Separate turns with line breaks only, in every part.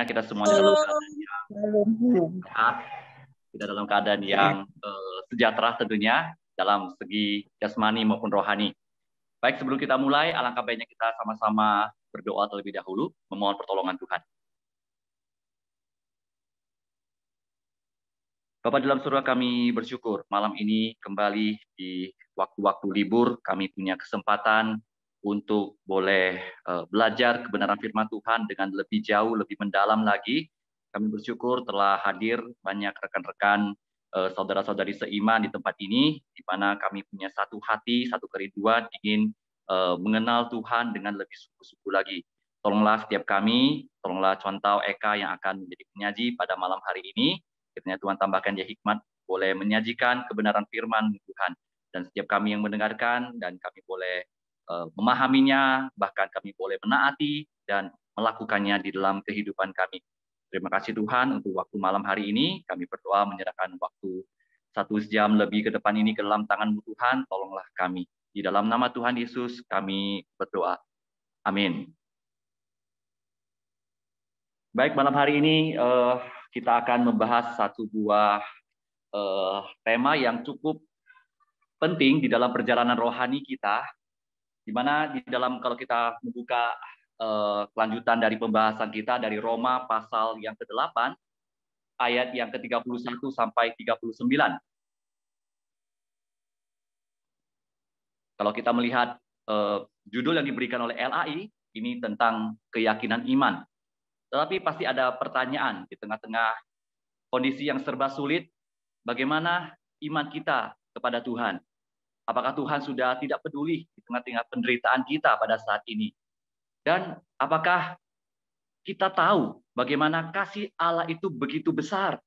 ya kita semuanya dalam oh,
keadaan yang
sehat, kita dalam keadaan yang uh, sejahtera tentunya dalam segi jasmani maupun rohani. Baik, sebelum kita mulai, alangkah baiknya kita sama-sama berdoa terlebih dahulu, memohon pertolongan Tuhan. Bapak dalam surga kami bersyukur malam ini kembali di waktu-waktu libur kami punya kesempatan untuk boleh eh, belajar kebenaran firman Tuhan dengan lebih jauh, lebih mendalam lagi. Kami bersyukur telah hadir banyak rekan-rekan eh, saudara-saudari seiman di tempat ini, di mana kami punya satu hati, satu keriduan ingin eh, mengenal Tuhan dengan lebih sungguh-sungguh lagi. Tolonglah setiap kami, tolonglah contoh Eka yang akan menjadi penyaji pada malam hari ini. Kiranya Tuhan tambahkan dia hikmat, boleh menyajikan kebenaran firman Tuhan. Dan setiap kami yang mendengarkan, dan kami boleh Eh, memahaminya, bahkan kami boleh menaati dan melakukannya di dalam kehidupan kami. Terima kasih Tuhan untuk waktu malam hari ini. Kami berdoa menyerahkan waktu satu jam lebih ke depan ini ke dalam tanganmu Tuhan. Tolonglah kami. Di dalam nama Tuhan Yesus kami berdoa. Amin. Baik, malam hari ini uh, kita akan membahas satu buah uh, tema yang cukup penting di dalam perjalanan rohani kita, di mana di dalam kalau kita membuka uh, kelanjutan dari pembahasan kita dari Roma pasal yang ke-8 ayat yang ke-31 sampai 39. Kalau kita melihat uh, judul yang diberikan oleh LAI ini tentang keyakinan iman. Tetapi pasti ada pertanyaan di tengah-tengah kondisi yang serba sulit, bagaimana iman kita kepada Tuhan? Apakah Tuhan sudah tidak peduli tengah-tengah penderitaan kita pada saat ini. Dan apakah kita tahu bagaimana kasih Allah itu begitu besar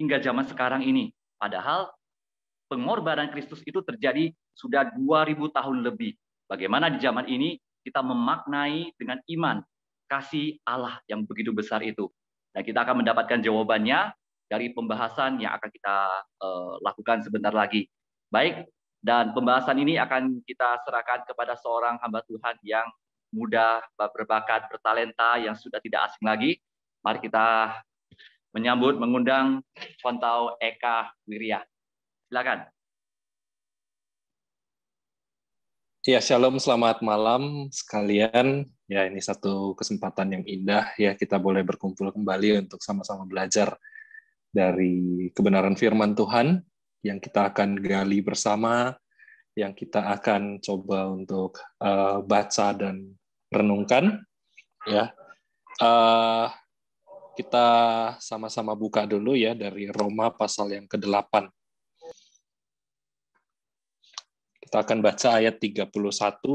hingga zaman sekarang ini. Padahal pengorbanan Kristus itu terjadi sudah 2000 tahun lebih. Bagaimana di zaman ini kita memaknai dengan iman kasih Allah yang begitu besar itu. Dan kita akan mendapatkan jawabannya dari pembahasan yang akan kita uh, lakukan sebentar lagi. Baik, dan pembahasan ini akan kita serahkan kepada seorang hamba Tuhan yang muda, berbakat, bertalenta, yang sudah tidak asing lagi. Mari kita menyambut, mengundang Fontau Eka Wirya. Silakan.
Ya, shalom, selamat malam sekalian. Ya, ini satu kesempatan yang indah ya kita boleh berkumpul kembali untuk sama-sama belajar dari kebenaran firman Tuhan yang kita akan gali bersama, yang kita akan coba untuk uh, baca dan renungkan. Ya, uh, kita sama-sama buka dulu ya dari Roma pasal yang ke-8. Kita akan baca ayat 31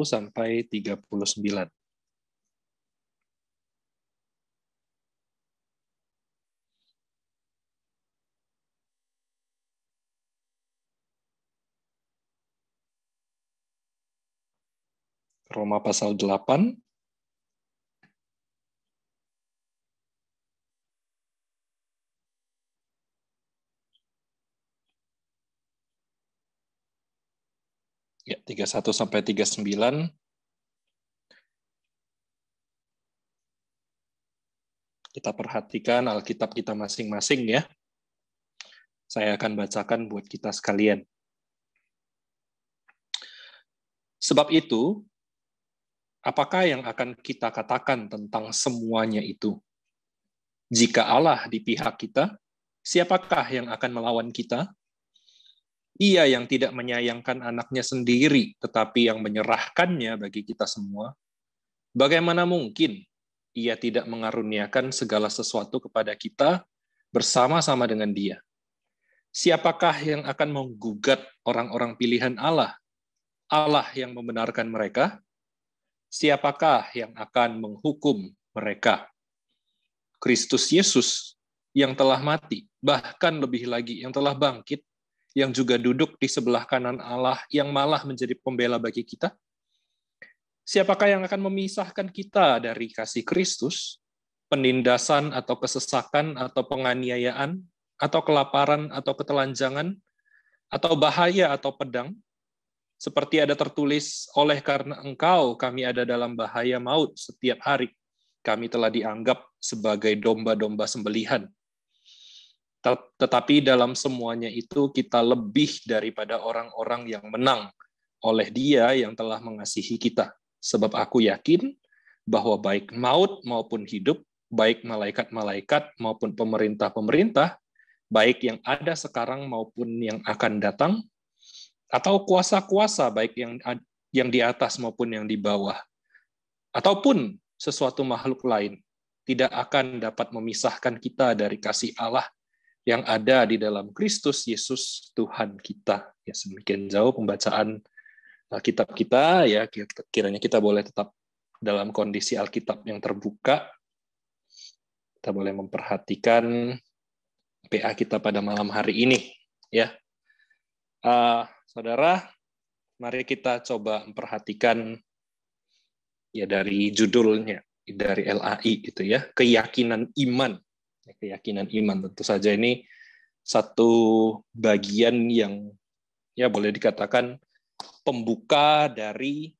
sampai 39. Roma pasal 8 ya 31 sampai 39 kita perhatikan Alkitab kita masing-masing ya. Saya akan bacakan buat kita sekalian. Sebab itu, apakah yang akan kita katakan tentang semuanya itu? Jika Allah di pihak kita, siapakah yang akan melawan kita? Ia yang tidak menyayangkan anaknya sendiri, tetapi yang menyerahkannya bagi kita semua. Bagaimana mungkin ia tidak mengaruniakan segala sesuatu kepada kita bersama-sama dengan dia? Siapakah yang akan menggugat orang-orang pilihan Allah? Allah yang membenarkan mereka, siapakah yang akan menghukum mereka? Kristus Yesus yang telah mati, bahkan lebih lagi yang telah bangkit, yang juga duduk di sebelah kanan Allah, yang malah menjadi pembela bagi kita? Siapakah yang akan memisahkan kita dari kasih Kristus? Penindasan atau kesesakan atau penganiayaan atau kelaparan atau ketelanjangan atau bahaya atau pedang seperti ada tertulis, oleh karena engkau kami ada dalam bahaya maut setiap hari. Kami telah dianggap sebagai domba-domba sembelihan. Tetapi dalam semuanya itu kita lebih daripada orang-orang yang menang oleh dia yang telah mengasihi kita. Sebab aku yakin bahwa baik maut maupun hidup, baik malaikat-malaikat maupun pemerintah-pemerintah, baik yang ada sekarang maupun yang akan datang, atau kuasa-kuasa baik yang yang di atas maupun yang di bawah ataupun sesuatu makhluk lain tidak akan dapat memisahkan kita dari kasih Allah yang ada di dalam Kristus Yesus Tuhan kita. Ya semakin jauh pembacaan Alkitab kita ya kiranya kita boleh tetap dalam kondisi Alkitab yang terbuka. Kita boleh memperhatikan PA kita pada malam hari ini ya Uh, saudara, mari kita coba memperhatikan ya dari judulnya dari LAI gitu ya, keyakinan iman. Ya, keyakinan iman tentu saja ini satu bagian yang ya boleh dikatakan pembuka dari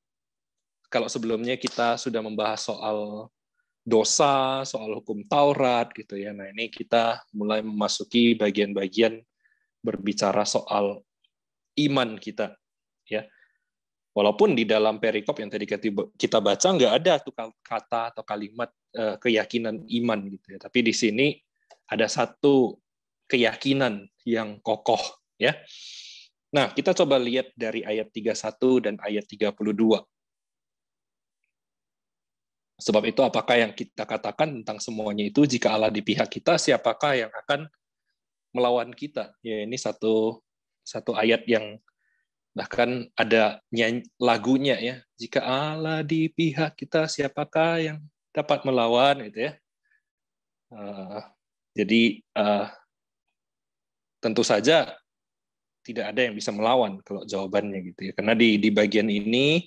kalau sebelumnya kita sudah membahas soal dosa, soal hukum Taurat gitu ya. Nah, ini kita mulai memasuki bagian-bagian berbicara soal iman kita. Ya, Walaupun di dalam perikop yang tadi kita baca nggak ada tuh kata atau kalimat eh, keyakinan iman gitu ya. Tapi di sini ada satu keyakinan yang kokoh ya. Nah, kita coba lihat dari ayat 31 dan ayat 32. Sebab itu apakah yang kita katakan tentang semuanya itu jika Allah di pihak kita siapakah yang akan melawan kita? Ya ini satu satu ayat yang bahkan ada nyanyi, lagunya ya jika Allah di pihak kita siapakah yang dapat melawan itu ya uh, jadi uh, tentu saja tidak ada yang bisa melawan kalau jawabannya gitu ya karena di di bagian ini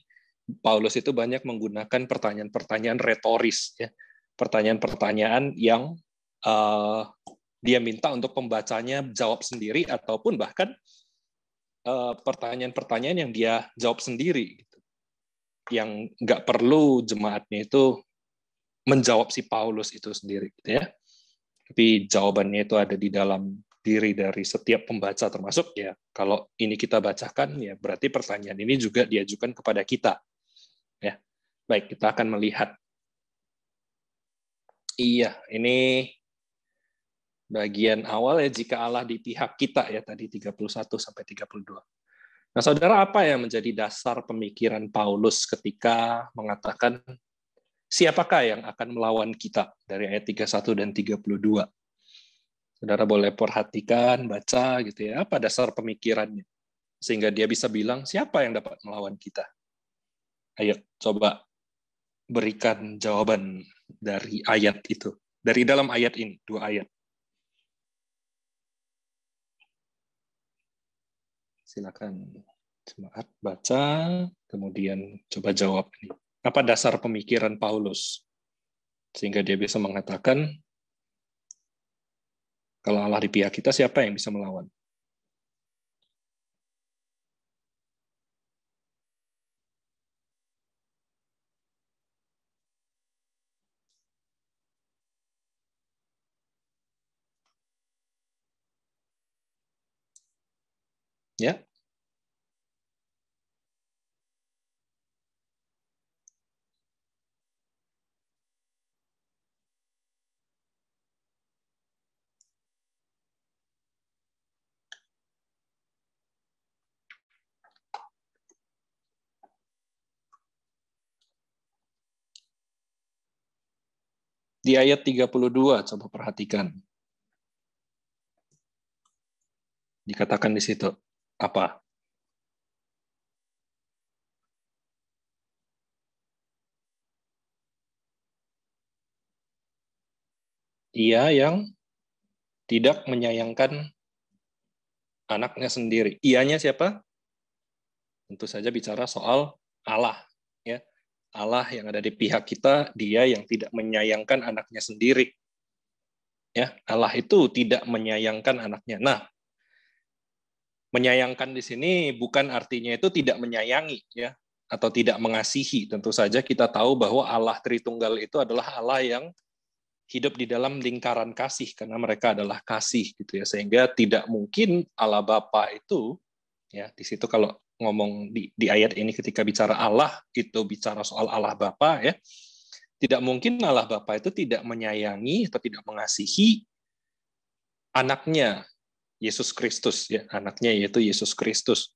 Paulus itu banyak menggunakan pertanyaan-pertanyaan retoris ya pertanyaan-pertanyaan yang uh, dia minta untuk pembacanya jawab sendiri ataupun bahkan Eh, pertanyaan-pertanyaan yang dia jawab sendiri, gitu. yang nggak perlu jemaatnya itu menjawab si Paulus itu sendiri, gitu ya. Tapi jawabannya itu ada di dalam diri dari setiap pembaca termasuk ya kalau ini kita bacakan ya berarti pertanyaan ini juga diajukan kepada kita ya baik kita akan melihat iya ini bagian awal ya jika Allah di pihak kita ya tadi 31 sampai 32. Nah, Saudara apa yang menjadi dasar pemikiran Paulus ketika mengatakan siapakah yang akan melawan kita dari ayat 31 dan 32? Saudara boleh perhatikan, baca gitu ya, apa dasar pemikirannya sehingga dia bisa bilang siapa yang dapat melawan kita. Ayo coba berikan jawaban dari ayat itu, dari dalam ayat ini, dua ayat. Silakan jemaat baca, kemudian coba jawab ini. Apa dasar pemikiran Paulus? Sehingga dia bisa mengatakan, kalau Allah di pihak kita, siapa yang bisa melawan? Ya. Di ayat 32 coba perhatikan. Dikatakan di situ apa? Ia yang tidak menyayangkan anaknya sendiri. Ianya siapa? Tentu saja bicara soal Allah, ya. Allah yang ada di pihak kita, dia yang tidak menyayangkan anaknya sendiri. Ya, Allah itu tidak menyayangkan anaknya. Nah, menyayangkan di sini bukan artinya itu tidak menyayangi ya atau tidak mengasihi. Tentu saja kita tahu bahwa Allah Tritunggal itu adalah Allah yang hidup di dalam lingkaran kasih karena mereka adalah kasih gitu ya. Sehingga tidak mungkin Allah Bapa itu ya di situ kalau ngomong di, di ayat ini ketika bicara Allah itu bicara soal Allah Bapa ya. Tidak mungkin Allah Bapa itu tidak menyayangi atau tidak mengasihi anaknya Yesus Kristus ya anaknya yaitu Yesus Kristus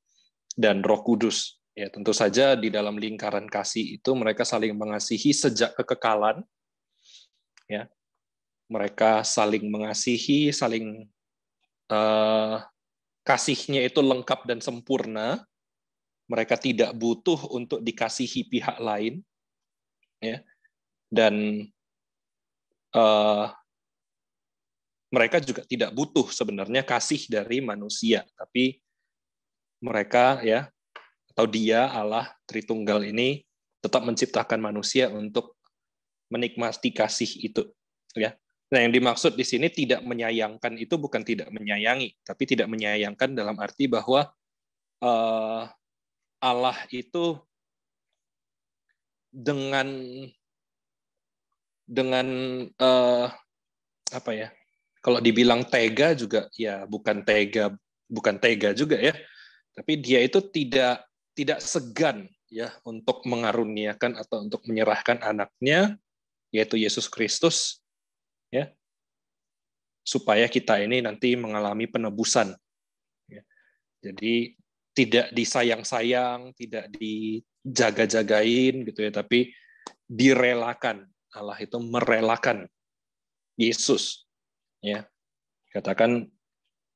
dan Roh Kudus ya tentu saja di dalam lingkaran kasih itu mereka saling mengasihi sejak kekekalan ya mereka saling mengasihi saling uh, kasihnya itu lengkap dan sempurna mereka tidak butuh untuk dikasihi pihak lain ya dan uh, mereka juga tidak butuh sebenarnya kasih dari manusia, tapi mereka ya atau dia Allah Tritunggal ini tetap menciptakan manusia untuk menikmati kasih itu ya. Nah, yang dimaksud di sini tidak menyayangkan itu bukan tidak menyayangi, tapi tidak menyayangkan dalam arti bahwa uh, Allah itu dengan dengan uh, apa ya? kalau dibilang tega juga ya bukan tega bukan tega juga ya tapi dia itu tidak tidak segan ya untuk mengaruniakan atau untuk menyerahkan anaknya yaitu Yesus Kristus ya supaya kita ini nanti mengalami penebusan ya. jadi tidak disayang-sayang tidak dijaga-jagain gitu ya tapi direlakan Allah itu merelakan Yesus ya katakan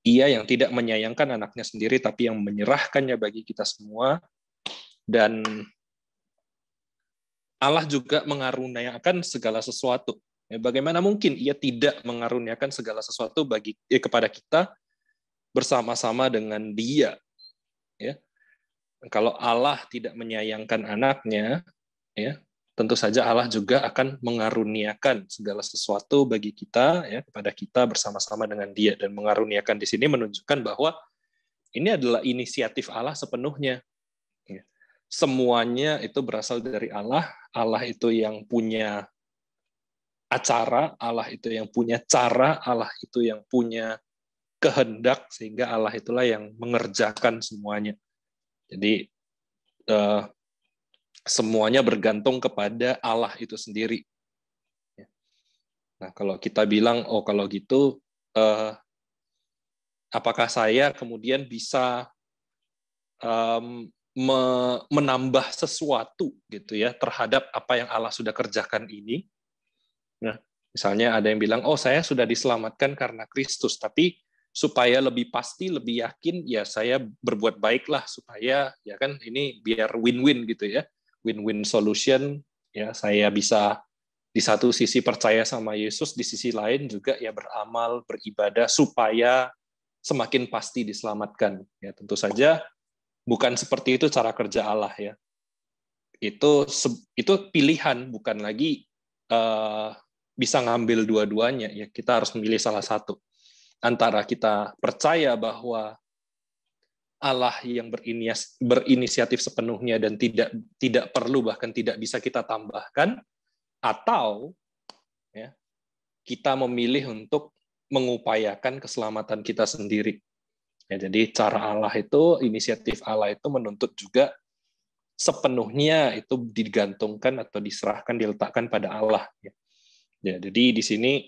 ia yang tidak menyayangkan anaknya sendiri tapi yang menyerahkannya bagi kita semua dan Allah juga mengaruniakan segala sesuatu. Ya, bagaimana mungkin ia tidak mengaruniakan segala sesuatu bagi eh, kepada kita bersama-sama dengan Dia? Ya. Kalau Allah tidak menyayangkan anaknya, ya, tentu saja Allah juga akan mengaruniakan segala sesuatu bagi kita ya kepada kita bersama-sama dengan Dia dan mengaruniakan di sini menunjukkan bahwa ini adalah inisiatif Allah sepenuhnya. Ya. Semuanya itu berasal dari Allah. Allah itu yang punya acara, Allah itu yang punya cara, Allah itu yang punya kehendak sehingga Allah itulah yang mengerjakan semuanya. Jadi eh, semuanya bergantung kepada Allah itu sendiri. Ya. Nah, kalau kita bilang, oh kalau gitu, eh, apakah saya kemudian bisa um, menambah sesuatu gitu ya terhadap apa yang Allah sudah kerjakan ini? Nah, misalnya ada yang bilang, oh saya sudah diselamatkan karena Kristus, tapi supaya lebih pasti, lebih yakin, ya saya berbuat baiklah supaya ya kan ini biar win-win gitu ya win-win solution ya saya bisa di satu sisi percaya sama Yesus di sisi lain juga ya beramal beribadah supaya semakin pasti diselamatkan ya tentu saja bukan seperti itu cara kerja Allah ya itu itu pilihan bukan lagi uh, bisa ngambil dua-duanya ya kita harus memilih salah satu antara kita percaya bahwa Allah yang berinisiatif, sepenuhnya dan tidak tidak perlu bahkan tidak bisa kita tambahkan atau ya, kita memilih untuk mengupayakan keselamatan kita sendiri. Ya, jadi cara Allah itu inisiatif Allah itu menuntut juga sepenuhnya itu digantungkan atau diserahkan diletakkan pada Allah. Ya. Ya, jadi di sini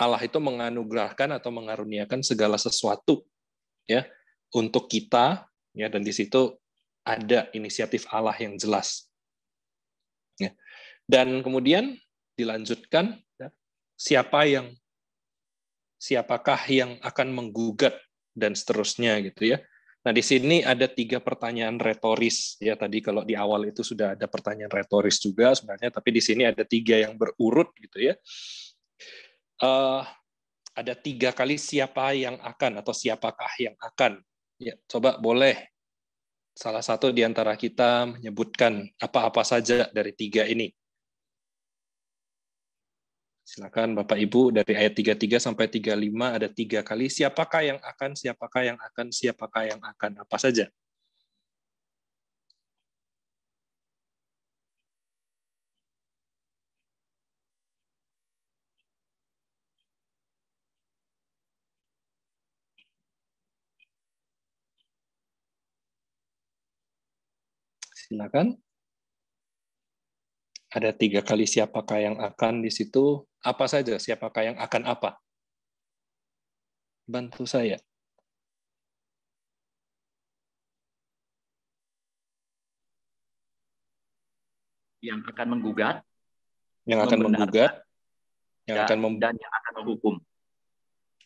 Allah itu menganugerahkan atau mengaruniakan segala sesuatu ya untuk kita ya dan di situ ada inisiatif Allah yang jelas. Ya. Dan kemudian dilanjutkan ya, siapa yang siapakah yang akan menggugat dan seterusnya gitu ya. Nah, di sini ada tiga pertanyaan retoris ya. Tadi kalau di awal itu sudah ada pertanyaan retoris juga sebenarnya, tapi di sini ada tiga yang berurut gitu ya. Uh, ada tiga kali siapa yang akan atau siapakah yang akan Ya, coba boleh salah satu di antara kita menyebutkan apa-apa saja dari tiga ini. Silakan Bapak Ibu dari ayat 33 sampai 35 ada tiga kali siapakah yang akan siapakah yang akan siapakah yang akan apa saja. Silakan. Ada tiga kali siapakah yang akan di situ. Apa saja, siapakah yang akan apa. Bantu saya. Yang akan menggugat. Yang akan menggugat. Yang akan mem dan yang akan menghukum.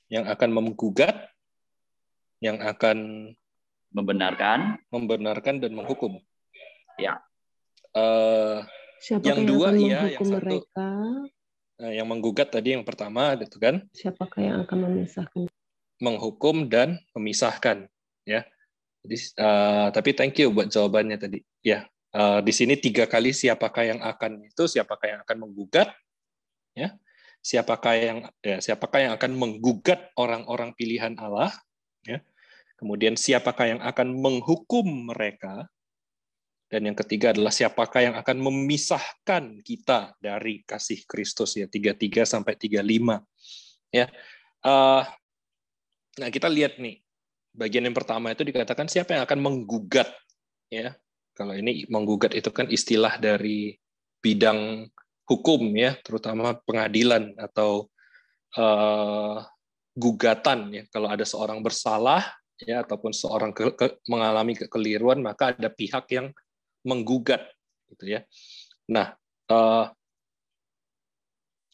Yang akan menggugat. Yang akan membenarkan, membenarkan dan menghukum. Ya. Uh, Siapa yang, dua akan ya, yang satu mereka? Eh, yang menggugat tadi yang pertama itu kan.
Siapakah yang akan memisahkan?
Menghukum dan memisahkan, ya. Jadi, uh, tapi thank you buat jawabannya tadi. Ya, uh, di sini tiga kali siapakah yang akan itu siapakah yang akan menggugat, ya. Siapakah yang ya, siapakah yang akan menggugat orang-orang pilihan Allah, ya. Kemudian siapakah yang akan menghukum mereka, dan yang ketiga adalah siapakah yang akan memisahkan kita dari kasih Kristus ya 33 sampai 35. Ya. Uh, nah, kita lihat nih. Bagian yang pertama itu dikatakan siapa yang akan menggugat ya. Kalau ini menggugat itu kan istilah dari bidang hukum ya, terutama pengadilan atau uh, gugatan ya. Kalau ada seorang bersalah ya ataupun seorang ke, ke, mengalami kekeliruan maka ada pihak yang menggugat gitu ya. Nah, eh,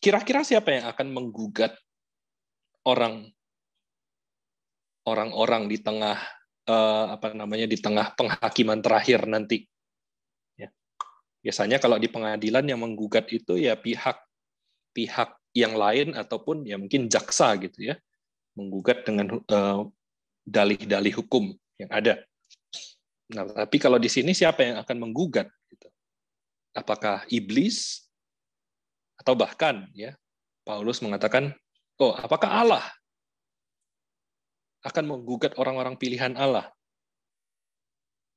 kira-kira siapa yang akan menggugat orang orang-orang di tengah eh, apa namanya di tengah penghakiman terakhir nanti? Ya. Biasanya kalau di pengadilan yang menggugat itu ya pihak pihak yang lain ataupun ya mungkin jaksa gitu ya menggugat dengan eh, dalih-dalih hukum yang ada. Nah, tapi kalau di sini siapa yang akan menggugat? Gitu? Apakah iblis atau bahkan ya Paulus mengatakan, oh apakah Allah akan menggugat orang-orang pilihan Allah?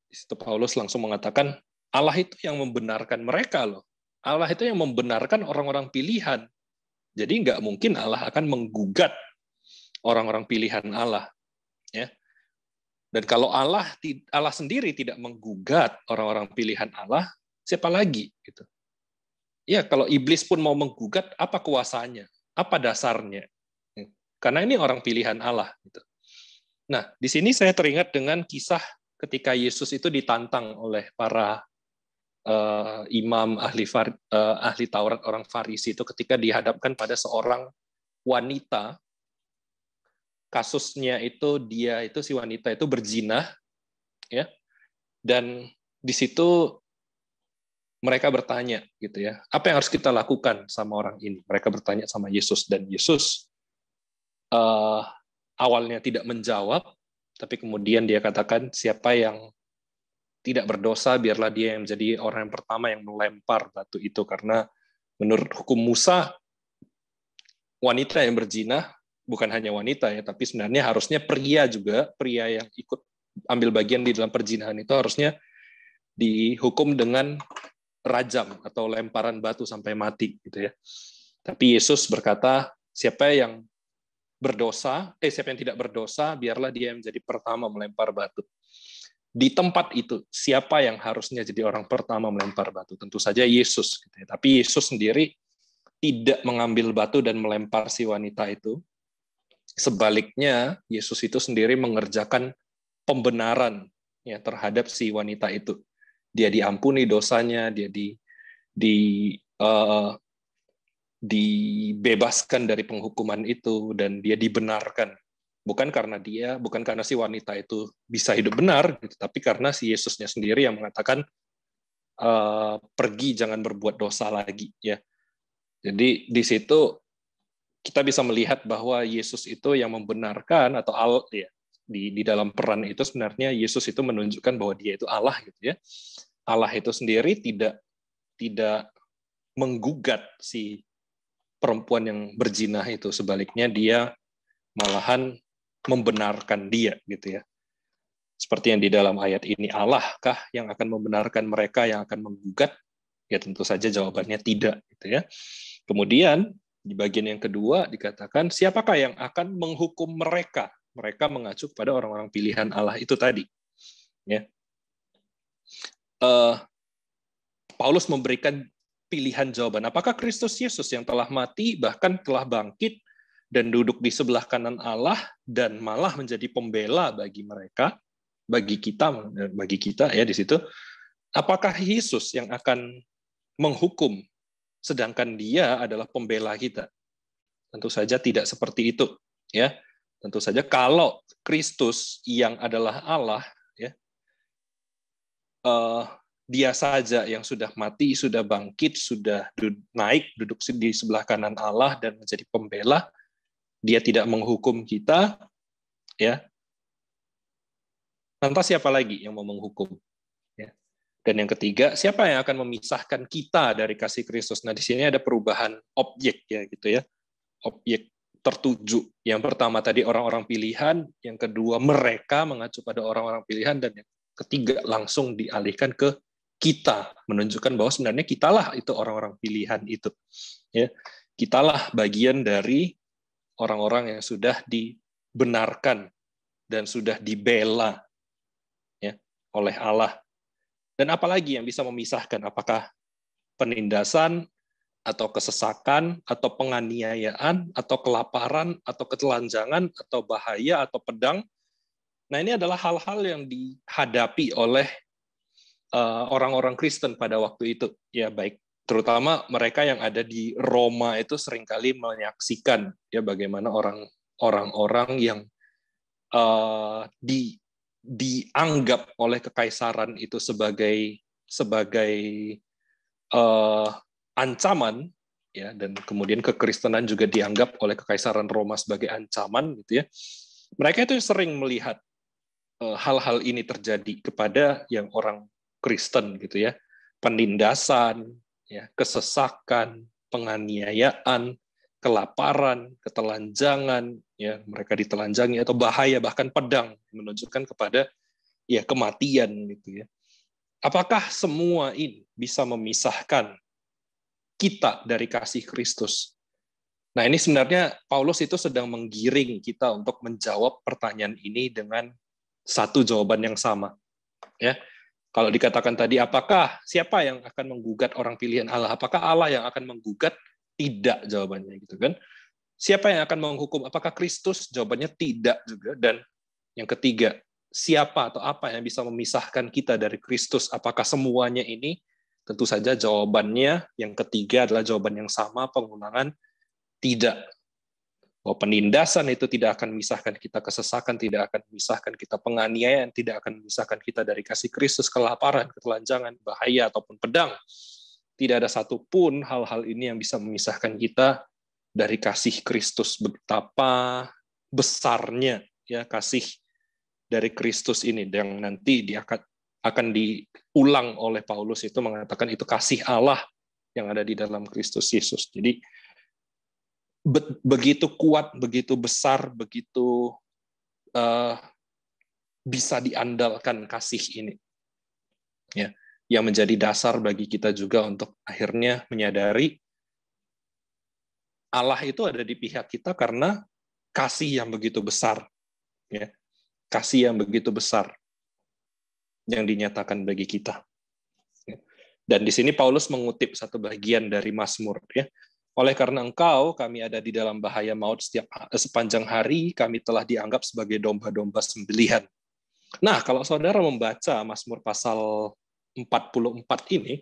Di situ Paulus langsung mengatakan, Allah itu yang membenarkan mereka loh. Allah itu yang membenarkan orang-orang pilihan. Jadi nggak mungkin Allah akan menggugat orang-orang pilihan Allah. Ya, dan kalau Allah Allah sendiri tidak menggugat orang-orang pilihan Allah, siapa lagi gitu. Ya, kalau iblis pun mau menggugat, apa kuasanya? Apa dasarnya? Ya, karena ini orang pilihan Allah gitu. Nah, di sini saya teringat dengan kisah ketika Yesus itu ditantang oleh para uh, imam ahli far, uh, ahli Taurat orang Farisi itu ketika dihadapkan pada seorang wanita kasusnya itu dia itu si wanita itu berzina ya dan di situ mereka bertanya gitu ya apa yang harus kita lakukan sama orang ini mereka bertanya sama Yesus dan Yesus uh, awalnya tidak menjawab tapi kemudian dia katakan siapa yang tidak berdosa biarlah dia yang menjadi orang yang pertama yang melempar batu itu karena menurut hukum Musa wanita yang berzina bukan hanya wanita ya, tapi sebenarnya harusnya pria juga, pria yang ikut ambil bagian di dalam perzinahan itu harusnya dihukum dengan rajam atau lemparan batu sampai mati gitu ya. Tapi Yesus berkata, siapa yang berdosa, eh siapa yang tidak berdosa, biarlah dia menjadi pertama melempar batu. Di tempat itu, siapa yang harusnya jadi orang pertama melempar batu? Tentu saja Yesus. Gitu ya. Tapi Yesus sendiri tidak mengambil batu dan melempar si wanita itu, Sebaliknya, Yesus itu sendiri mengerjakan pembenaran ya terhadap si wanita itu. Dia diampuni dosanya, dia di di uh, dibebaskan dari penghukuman itu dan dia dibenarkan. Bukan karena dia, bukan karena si wanita itu bisa hidup benar, gitu, tapi karena si Yesusnya sendiri yang mengatakan uh, pergi jangan berbuat dosa lagi ya. Jadi di situ kita bisa melihat bahwa Yesus itu yang membenarkan atau Allah ya, di di dalam peran itu sebenarnya Yesus itu menunjukkan bahwa dia itu Allah gitu ya. Allah itu sendiri tidak tidak menggugat si perempuan yang berzinah itu sebaliknya dia malahan membenarkan dia gitu ya seperti yang di dalam ayat ini Allah yang akan membenarkan mereka yang akan menggugat ya tentu saja jawabannya tidak gitu ya kemudian di bagian yang kedua dikatakan siapakah yang akan menghukum mereka? Mereka mengacu pada orang-orang pilihan Allah itu tadi. Ya. Uh, Paulus memberikan pilihan jawaban. Apakah Kristus Yesus yang telah mati bahkan telah bangkit dan duduk di sebelah kanan Allah dan malah menjadi pembela bagi mereka, bagi kita, eh, bagi kita ya di situ. Apakah Yesus yang akan menghukum sedangkan dia adalah pembela kita. Tentu saja tidak seperti itu, ya. Tentu saja kalau Kristus yang adalah Allah, ya, uh, dia saja yang sudah mati, sudah bangkit, sudah naik, duduk di sebelah kanan Allah dan menjadi pembela. Dia tidak menghukum kita, ya. Lantas siapa lagi yang mau menghukum? Dan yang ketiga, siapa yang akan memisahkan kita dari kasih Kristus? Nah, di sini ada perubahan objek ya gitu ya. Objek tertuju. Yang pertama tadi orang-orang pilihan, yang kedua mereka mengacu pada orang-orang pilihan dan yang ketiga langsung dialihkan ke kita menunjukkan bahwa sebenarnya kitalah itu orang-orang pilihan itu. Ya. Kitalah bagian dari orang-orang yang sudah dibenarkan dan sudah dibela ya, oleh Allah dan apalagi yang bisa memisahkan apakah penindasan atau kesesakan atau penganiayaan atau kelaparan atau ketelanjangan atau bahaya atau pedang. Nah, ini adalah hal-hal yang dihadapi oleh eh, orang-orang Kristen pada waktu itu. Ya, baik terutama mereka yang ada di Roma itu seringkali menyaksikan ya bagaimana orang orang-orang yang uh, di dianggap oleh kekaisaran itu sebagai sebagai uh, ancaman ya dan kemudian kekristenan juga dianggap oleh kekaisaran Roma sebagai ancaman gitu ya mereka itu sering melihat eh, hal-hal uh, ini terjadi kepada yang orang Kristen gitu ya penindasan ya kesesakan penganiayaan kelaparan ketelanjangan ya mereka ditelanjangi atau bahaya bahkan pedang menunjukkan kepada ya kematian gitu ya. Apakah semua ini bisa memisahkan kita dari kasih Kristus? Nah, ini sebenarnya Paulus itu sedang menggiring kita untuk menjawab pertanyaan ini dengan satu jawaban yang sama. Ya. Kalau dikatakan tadi apakah siapa yang akan menggugat orang pilihan Allah? Apakah Allah yang akan menggugat? Tidak jawabannya gitu kan. Siapa yang akan menghukum? Apakah Kristus? Jawabannya tidak juga. Dan yang ketiga, siapa atau apa yang bisa memisahkan kita dari Kristus? Apakah semuanya ini? Tentu saja jawabannya yang ketiga adalah jawaban yang sama, pengulangan tidak. Bahwa penindasan itu tidak akan memisahkan kita kesesakan, tidak akan memisahkan kita penganiayaan, tidak akan memisahkan kita dari kasih Kristus, kelaparan, ketelanjangan, bahaya, ataupun pedang. Tidak ada satupun hal-hal ini yang bisa memisahkan kita dari kasih Kristus betapa besarnya ya kasih dari Kristus ini yang nanti dia akan akan diulang oleh Paulus itu mengatakan itu kasih Allah yang ada di dalam Kristus Yesus. Jadi be begitu kuat, begitu besar, begitu uh, bisa diandalkan kasih ini. Ya, yang menjadi dasar bagi kita juga untuk akhirnya menyadari Allah itu ada di pihak kita karena kasih yang begitu besar. Ya. Kasih yang begitu besar yang dinyatakan bagi kita. Ya. Dan di sini Paulus mengutip satu bagian dari Mazmur ya. Oleh karena engkau kami ada di dalam bahaya maut setiap eh, sepanjang hari kami telah dianggap sebagai domba-domba sembelihan. Nah, kalau saudara membaca Mazmur pasal 44 ini,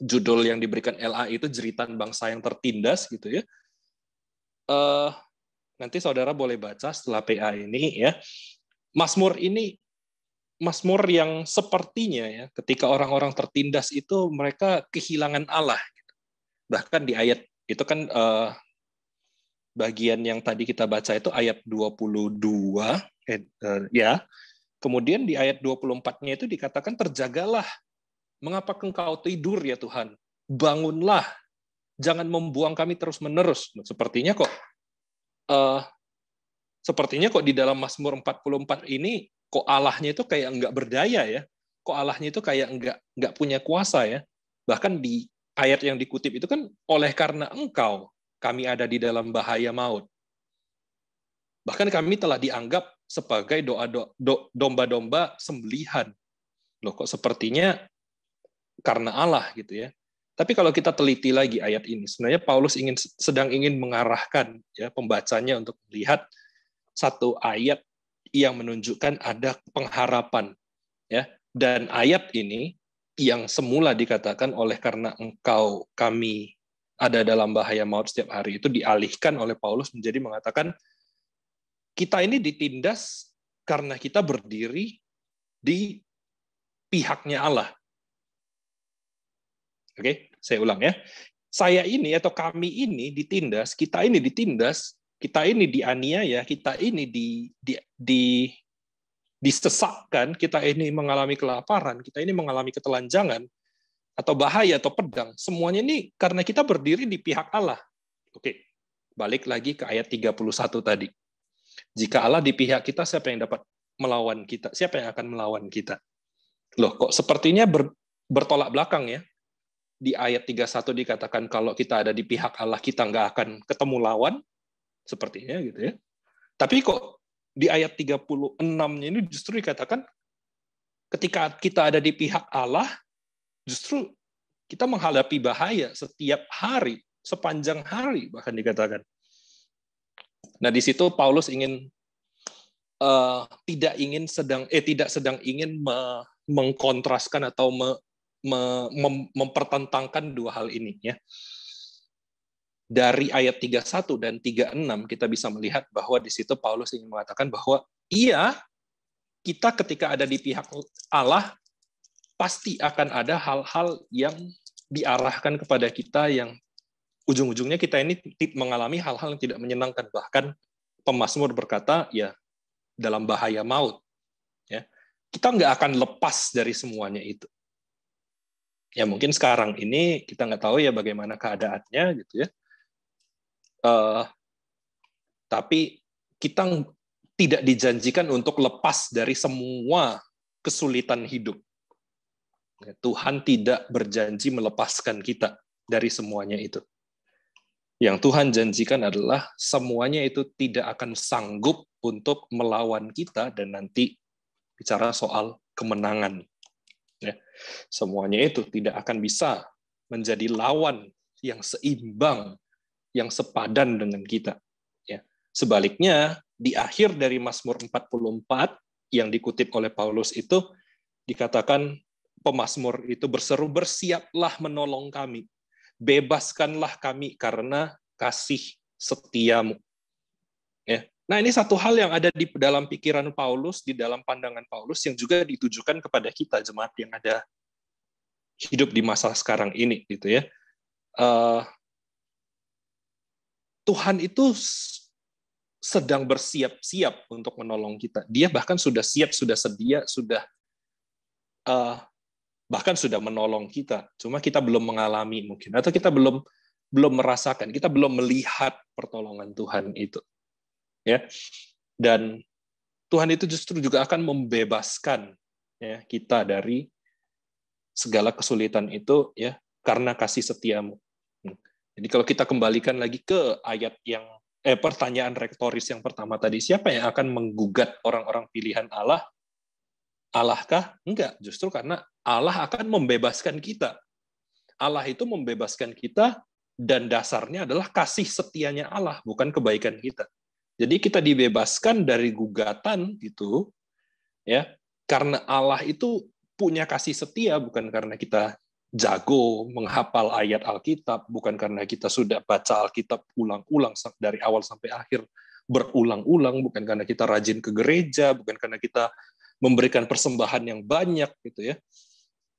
judul yang diberikan LA itu jeritan bangsa yang tertindas gitu ya. Uh, nanti saudara boleh baca setelah PA ini ya. Masmur ini Masmur yang sepertinya ya ketika orang-orang tertindas itu mereka kehilangan Allah. Gitu. Bahkan di ayat itu kan uh, bagian yang tadi kita baca itu ayat 22 eh, uh, ya. Kemudian di ayat 24-nya itu dikatakan terjagalah Mengapa engkau tidur ya Tuhan? Bangunlah. Jangan membuang kami terus-menerus. Sepertinya kok uh, sepertinya kok di dalam Mazmur 44 ini kok Allahnya itu kayak enggak berdaya ya. Kok Allahnya itu kayak enggak enggak punya kuasa ya. Bahkan di ayat yang dikutip itu kan oleh karena engkau kami ada di dalam bahaya maut. Bahkan kami telah dianggap sebagai doa doa domba-domba sembelihan. Loh kok sepertinya karena Allah gitu ya. Tapi kalau kita teliti lagi ayat ini, sebenarnya Paulus ingin sedang ingin mengarahkan ya pembacanya untuk melihat satu ayat yang menunjukkan ada pengharapan ya dan ayat ini yang semula dikatakan oleh karena engkau kami ada dalam bahaya maut setiap hari itu dialihkan oleh Paulus menjadi mengatakan kita ini ditindas karena kita berdiri di pihaknya Allah Oke, saya ulang ya. Saya ini atau kami ini ditindas, kita ini ditindas, kita ini dianiaya, kita ini di, di, di disesakkan, kita ini mengalami kelaparan, kita ini mengalami ketelanjangan atau bahaya atau pedang. Semuanya ini karena kita berdiri di pihak Allah. Oke. Balik lagi ke ayat 31 tadi. Jika Allah di pihak kita, siapa yang dapat melawan kita? Siapa yang akan melawan kita? Loh, kok sepertinya ber, bertolak belakang ya? di ayat 31 dikatakan kalau kita ada di pihak Allah kita nggak akan ketemu lawan sepertinya gitu ya. Tapi kok di ayat 36-nya ini justru dikatakan ketika kita ada di pihak Allah justru kita menghadapi bahaya setiap hari, sepanjang hari bahkan dikatakan. Nah, di situ Paulus ingin uh, tidak ingin sedang eh tidak sedang ingin mengkontraskan atau mem mempertentangkan dua hal ini ya. Dari ayat 31 dan 36 kita bisa melihat bahwa di situ Paulus ingin mengatakan bahwa iya kita ketika ada di pihak Allah pasti akan ada hal-hal yang diarahkan kepada kita yang ujung-ujungnya kita ini mengalami hal-hal yang tidak menyenangkan bahkan pemasmur berkata ya dalam bahaya maut ya kita nggak akan lepas dari semuanya itu ya mungkin sekarang ini kita nggak tahu ya bagaimana keadaannya gitu ya uh, tapi kita tidak dijanjikan untuk lepas dari semua kesulitan hidup. Ya, Tuhan tidak berjanji melepaskan kita dari semuanya itu. Yang Tuhan janjikan adalah semuanya itu tidak akan sanggup untuk melawan kita dan nanti bicara soal kemenangan. Semuanya itu tidak akan bisa menjadi lawan yang seimbang, yang sepadan dengan kita. Ya. Sebaliknya, di akhir dari Mazmur 44 yang dikutip oleh Paulus itu dikatakan pemazmur itu berseru bersiaplah menolong kami, bebaskanlah kami karena kasih setiamu. Ya. Nah, ini satu hal yang ada di dalam pikiran Paulus, di dalam pandangan Paulus yang juga ditujukan kepada kita jemaat yang ada hidup di masa sekarang ini, gitu ya. Eh, Tuhan itu sedang bersiap-siap untuk menolong kita. Dia bahkan sudah siap, sudah sedia, sudah eh, bahkan sudah menolong kita. Cuma kita belum mengalami mungkin, atau kita belum belum merasakan, kita belum melihat pertolongan Tuhan itu ya. Dan Tuhan itu justru juga akan membebaskan ya kita dari segala kesulitan itu ya karena kasih setiamu. Hmm. Jadi kalau kita kembalikan lagi ke ayat yang eh pertanyaan rektoris yang pertama tadi, siapa yang akan menggugat orang-orang pilihan Allah? Allahkah? Enggak, justru karena Allah akan membebaskan kita. Allah itu membebaskan kita dan dasarnya adalah kasih setianya Allah, bukan kebaikan kita. Jadi kita dibebaskan dari gugatan itu ya karena Allah itu punya kasih setia bukan karena kita jago menghafal ayat Alkitab, bukan karena kita sudah baca Alkitab ulang-ulang dari awal sampai akhir berulang-ulang, bukan karena kita rajin ke gereja, bukan karena kita memberikan persembahan yang banyak gitu ya.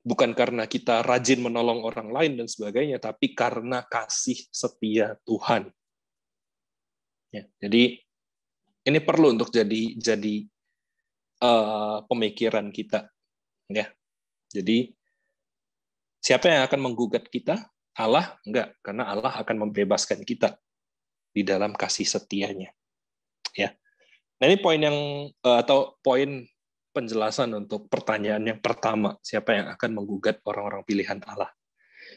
Bukan karena kita rajin menolong orang lain dan sebagainya, tapi karena kasih setia Tuhan. Ya, jadi ini perlu untuk jadi jadi uh, pemikiran kita ya jadi siapa yang akan menggugat kita Allah enggak karena Allah akan membebaskan kita di dalam kasih setianya ya nah ini poin yang uh, atau poin penjelasan untuk pertanyaan yang pertama siapa yang akan menggugat orang-orang pilihan Allah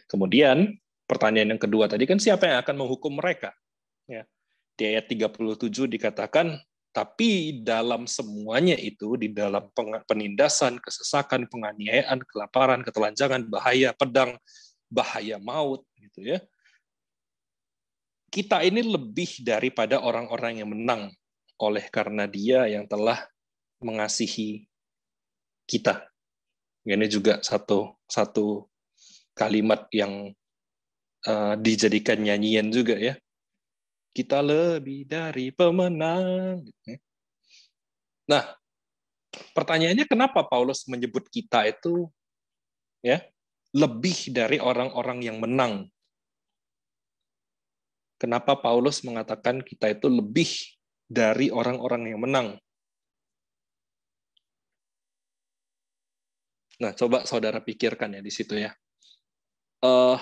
kemudian pertanyaan yang kedua tadi kan siapa yang akan menghukum mereka ya di ayat 37 dikatakan, tapi dalam semuanya itu, di dalam penindasan, kesesakan, penganiayaan, kelaparan, ketelanjangan, bahaya pedang, bahaya maut, gitu ya. Kita ini lebih daripada orang-orang yang menang oleh karena dia yang telah mengasihi kita. Ini juga satu satu kalimat yang uh, dijadikan nyanyian juga ya. Kita lebih dari pemenang. Gitu ya. Nah, pertanyaannya kenapa Paulus menyebut kita itu ya lebih dari orang-orang yang menang? Kenapa Paulus mengatakan kita itu lebih dari orang-orang yang menang? Nah, coba saudara pikirkan ya di situ ya. Uh,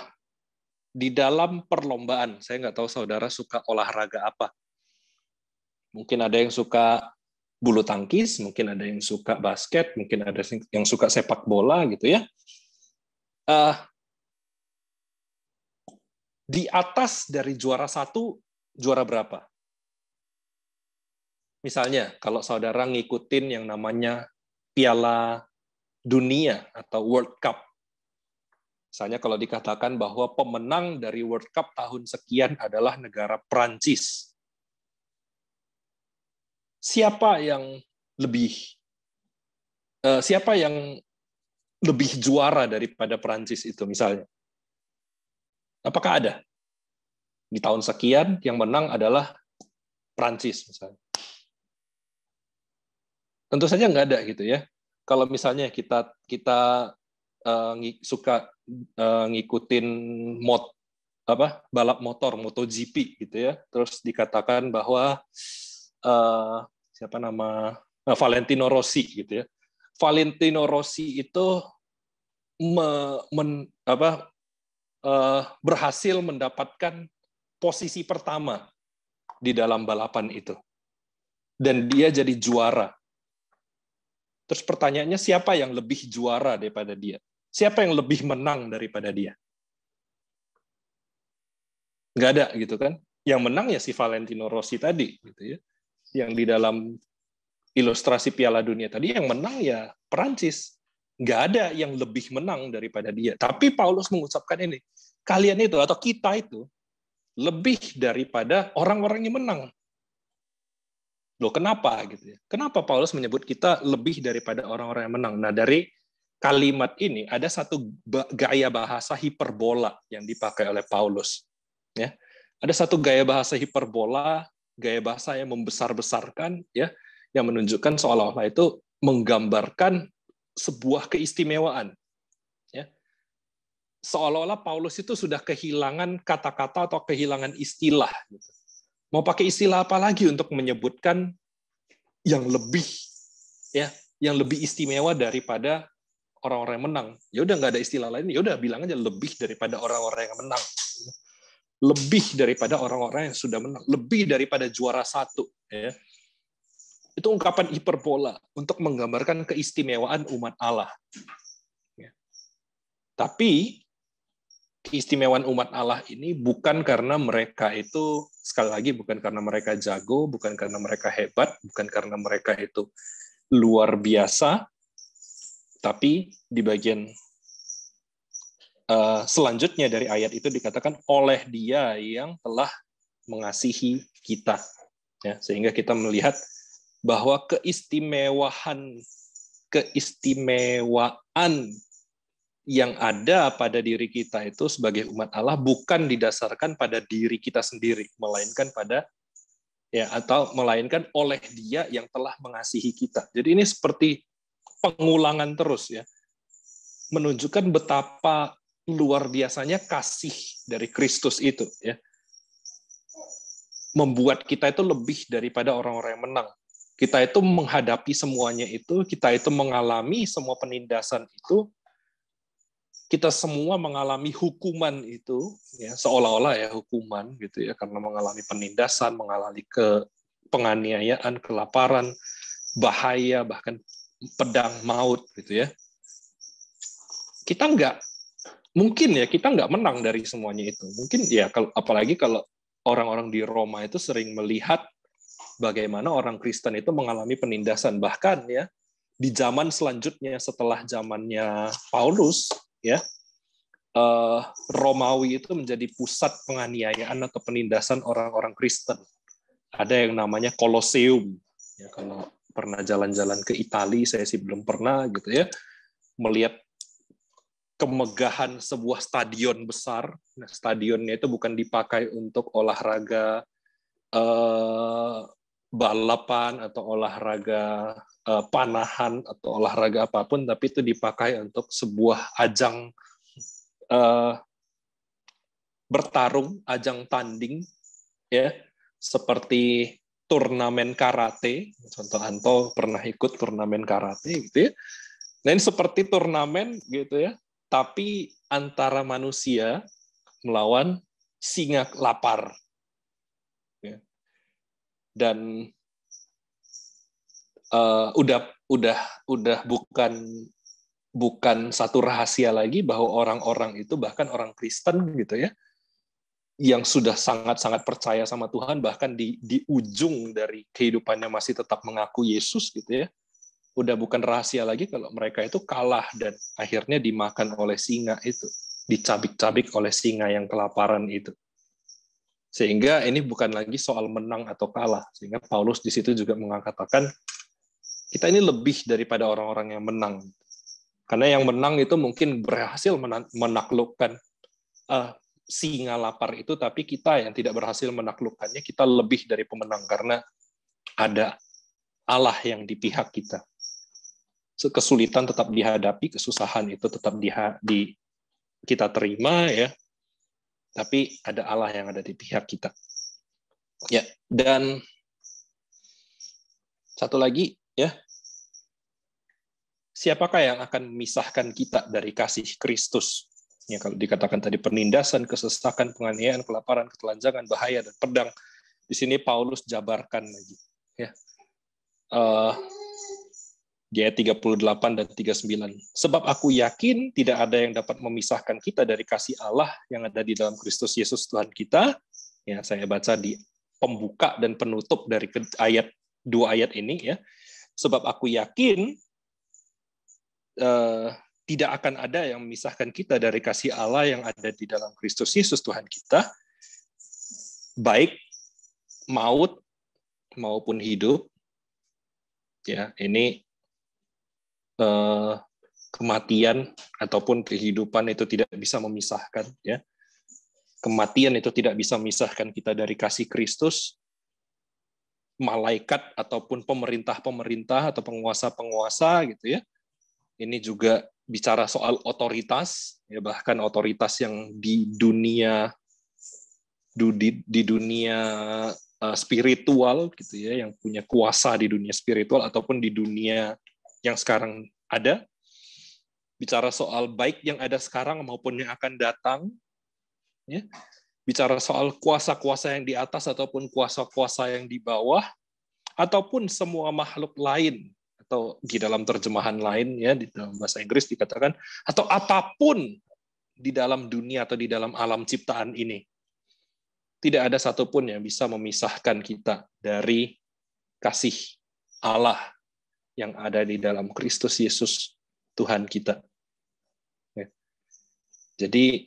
di dalam perlombaan. Saya nggak tahu saudara suka olahraga apa. Mungkin ada yang suka bulu tangkis, mungkin ada yang suka basket, mungkin ada yang suka sepak bola gitu ya. Uh, di atas dari juara satu, juara berapa? Misalnya, kalau saudara ngikutin yang namanya Piala Dunia atau World Cup Misalnya kalau dikatakan bahwa pemenang dari World Cup tahun sekian adalah negara Prancis. Siapa yang lebih eh, siapa yang lebih juara daripada Prancis itu misalnya? Apakah ada? Di tahun sekian yang menang adalah Prancis misalnya. Tentu saja nggak ada gitu ya. Kalau misalnya kita kita uh, suka uh, ngikutin mod apa balap motor MotoGP gitu ya. Terus dikatakan bahwa uh, siapa nama uh, Valentino Rossi gitu ya. Valentino Rossi itu me, men, apa, uh, berhasil mendapatkan posisi pertama di dalam balapan itu, dan dia jadi juara. Terus pertanyaannya siapa yang lebih juara daripada dia? siapa yang lebih menang daripada dia? Nggak ada gitu kan? Yang menang ya si Valentino Rossi tadi gitu ya. Yang di dalam ilustrasi Piala Dunia tadi yang menang ya Perancis. Nggak ada yang lebih menang daripada dia. Tapi Paulus mengucapkan ini, kalian itu atau kita itu lebih daripada orang-orang yang menang. Loh, kenapa gitu ya? Kenapa Paulus menyebut kita lebih daripada orang-orang yang menang? Nah, dari kalimat ini ada satu gaya bahasa hiperbola yang dipakai oleh Paulus. Ya, ada satu gaya bahasa hiperbola, gaya bahasa yang membesar-besarkan, ya, yang menunjukkan seolah-olah itu menggambarkan sebuah keistimewaan. Ya. Seolah-olah Paulus itu sudah kehilangan kata-kata atau kehilangan istilah. Gitu. Mau pakai istilah apa lagi untuk menyebutkan yang lebih, ya, yang lebih istimewa daripada orang-orang yang menang. Ya udah nggak ada istilah lain, ya udah bilang aja lebih daripada orang-orang yang menang. Lebih daripada orang-orang yang sudah menang, lebih daripada juara satu, ya. Itu ungkapan hiperbola untuk menggambarkan keistimewaan umat Allah. Ya. Tapi keistimewaan umat Allah ini bukan karena mereka itu sekali lagi bukan karena mereka jago, bukan karena mereka hebat, bukan karena mereka itu luar biasa, tapi di bagian uh, selanjutnya dari ayat itu dikatakan oleh Dia yang telah mengasihi kita. Ya, sehingga kita melihat bahwa keistimewaan keistimewaan yang ada pada diri kita itu sebagai umat Allah bukan didasarkan pada diri kita sendiri, melainkan pada ya atau melainkan oleh Dia yang telah mengasihi kita. Jadi ini seperti pengulangan terus ya menunjukkan betapa luar biasanya kasih dari Kristus itu ya membuat kita itu lebih daripada orang-orang yang menang kita itu menghadapi semuanya itu kita itu mengalami semua penindasan itu kita semua mengalami hukuman itu ya seolah-olah ya hukuman gitu ya karena mengalami penindasan mengalami ke penganiayaan kelaparan bahaya bahkan pedang maut gitu ya kita nggak mungkin ya kita nggak menang dari semuanya itu mungkin ya kalau apalagi kalau orang-orang di Roma itu sering melihat bagaimana orang Kristen itu mengalami penindasan bahkan ya di zaman selanjutnya setelah zamannya Paulus ya eh, Romawi itu menjadi pusat penganiayaan atau penindasan orang-orang Kristen ada yang namanya Koloseum ya kalau pernah jalan-jalan ke Italia, saya sih belum pernah gitu ya. Melihat kemegahan sebuah stadion besar. Nah, stadionnya itu bukan dipakai untuk olahraga eh, balapan atau olahraga eh, panahan atau olahraga apapun, tapi itu dipakai untuk sebuah ajang eh, bertarung, ajang tanding, ya seperti turnamen karate. Contoh Anto pernah ikut turnamen karate gitu ya. Nah ini seperti turnamen gitu ya, tapi antara manusia melawan singa lapar. Ya. Dan uh, udah udah udah bukan bukan satu rahasia lagi bahwa orang-orang itu bahkan orang Kristen gitu ya yang sudah sangat-sangat percaya sama Tuhan bahkan di di ujung dari kehidupannya masih tetap mengaku Yesus gitu ya. Udah bukan rahasia lagi kalau mereka itu kalah dan akhirnya dimakan oleh singa itu, dicabik-cabik oleh singa yang kelaparan itu. Sehingga ini bukan lagi soal menang atau kalah. Sehingga Paulus di situ juga mengatakan kita ini lebih daripada orang-orang yang menang. Karena yang menang itu mungkin berhasil menaklukkan eh, singa lapar itu, tapi kita yang tidak berhasil menaklukkannya, kita lebih dari pemenang karena ada Allah yang di pihak kita. Kesulitan tetap dihadapi, kesusahan itu tetap di, di kita terima ya, tapi ada Allah yang ada di pihak kita. Ya, dan satu lagi ya, siapakah yang akan memisahkan kita dari kasih Kristus? ya kalau dikatakan tadi penindasan, kesesakan, penganiayaan, kelaparan, ketelanjangan, bahaya dan pedang. Di sini Paulus jabarkan lagi ya. Uh, di ayat 38 dan 39. Sebab aku yakin tidak ada yang dapat memisahkan kita dari kasih Allah yang ada di dalam Kristus Yesus Tuhan kita. Ya, saya baca di pembuka dan penutup dari ayat dua ayat ini ya. Sebab aku yakin eh, tidak akan ada yang memisahkan kita dari kasih Allah yang ada di dalam Kristus Yesus Tuhan kita, baik maut maupun hidup. Ya, ini eh, kematian ataupun kehidupan itu tidak bisa memisahkan. Ya, kematian itu tidak bisa memisahkan kita dari kasih Kristus. Malaikat ataupun pemerintah-pemerintah atau penguasa-penguasa gitu ya, ini juga bicara soal otoritas, ya bahkan otoritas yang di dunia di, di dunia eh, spiritual gitu ya, yang punya kuasa di dunia spiritual ataupun di dunia yang sekarang ada. Bicara soal baik yang ada sekarang maupun yang akan datang, ya. Bicara soal kuasa-kuasa yang di atas ataupun kuasa-kuasa yang di bawah ataupun semua makhluk lain atau di dalam terjemahan lain ya di dalam bahasa Inggris dikatakan atau apapun di dalam dunia atau di dalam alam ciptaan ini tidak ada satupun yang bisa memisahkan kita dari kasih Allah yang ada di dalam Kristus Yesus Tuhan kita. Ya. Jadi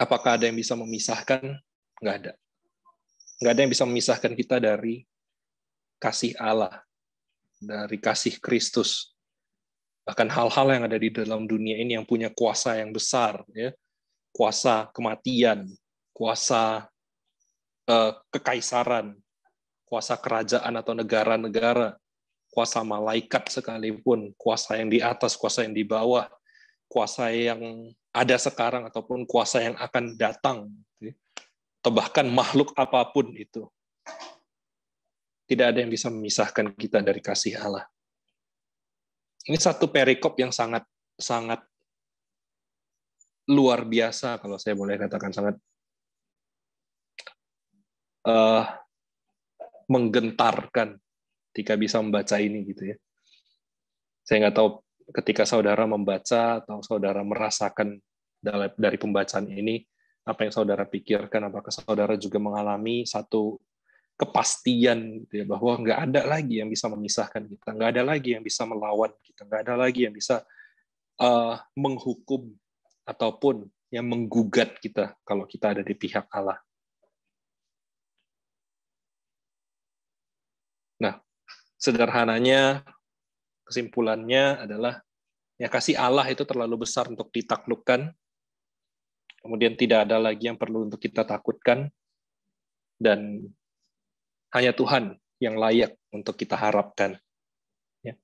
apakah ada yang bisa memisahkan? Nggak ada. Nggak ada yang bisa memisahkan kita dari kasih Allah dari kasih Kristus. Bahkan hal-hal yang ada di dalam dunia ini yang punya kuasa yang besar, ya. Kuasa kematian, kuasa eh, kekaisaran, kuasa kerajaan atau negara-negara, kuasa malaikat sekalipun, kuasa yang di atas, kuasa yang di bawah, kuasa yang ada sekarang ataupun kuasa yang akan datang, gitu ya. atau bahkan makhluk apapun itu tidak ada yang bisa memisahkan kita dari kasih Allah. Ini satu perikop yang sangat sangat luar biasa kalau saya boleh katakan sangat uh, menggentarkan ketika bisa membaca ini gitu ya. Saya nggak tahu ketika saudara membaca atau saudara merasakan dari pembacaan ini apa yang saudara pikirkan apakah saudara juga mengalami satu kepastian gitu ya bahwa nggak ada lagi yang bisa memisahkan kita nggak ada lagi yang bisa melawan kita nggak ada lagi yang bisa uh, menghukum ataupun yang menggugat kita kalau kita ada di pihak Allah nah sederhananya kesimpulannya adalah ya kasih Allah itu terlalu besar untuk ditaklukkan kemudian tidak ada lagi yang perlu untuk kita takutkan dan hanya Tuhan yang layak untuk kita harapkan. Ya.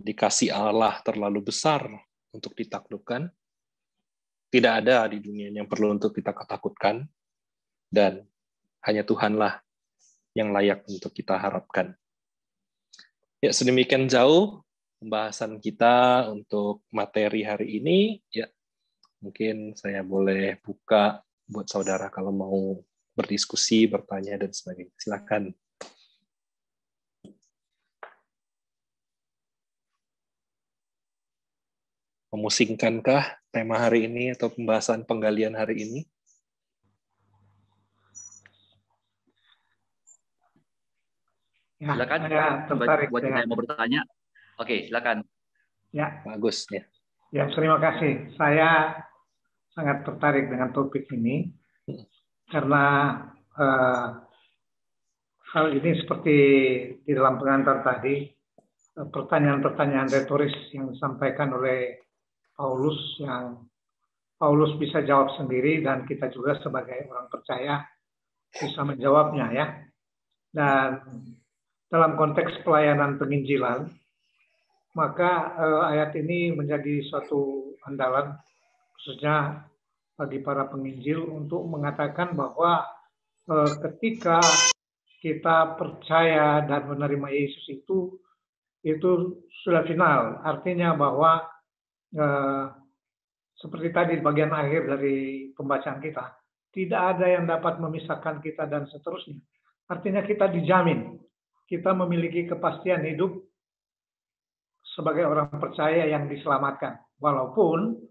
Dikasih Allah terlalu besar untuk ditaklukkan. Tidak ada di dunia yang perlu untuk kita ketakutkan. Dan hanya Tuhanlah yang layak untuk kita harapkan. Ya, sedemikian jauh pembahasan kita untuk materi hari ini. Ya, mungkin saya boleh buka buat saudara kalau mau berdiskusi, bertanya, dan sebagainya. Silakan. Memusingkankah tema hari ini atau pembahasan penggalian hari ini?
Nah, silakan ya,
bentar, buat yang mau bertanya.
Oke, silakan. Ya. Bagus ya.
Ya, terima kasih. Saya sangat tertarik dengan topik ini karena uh, hal ini seperti di dalam pengantar tadi eh, pertanyaan-pertanyaan retoris yang disampaikan oleh Paulus yang Paulus bisa jawab sendiri dan kita juga sebagai orang percaya bisa menjawabnya ya. Dan dalam konteks pelayanan penginjilan maka eh, ayat ini menjadi suatu andalan khususnya bagi para penginjil untuk mengatakan bahwa eh, ketika kita percaya dan menerima Yesus itu itu sudah final artinya bahwa eh, seperti tadi bagian akhir dari pembacaan kita tidak ada yang dapat memisahkan kita dan seterusnya artinya kita dijamin kita memiliki kepastian hidup sebagai orang percaya yang diselamatkan walaupun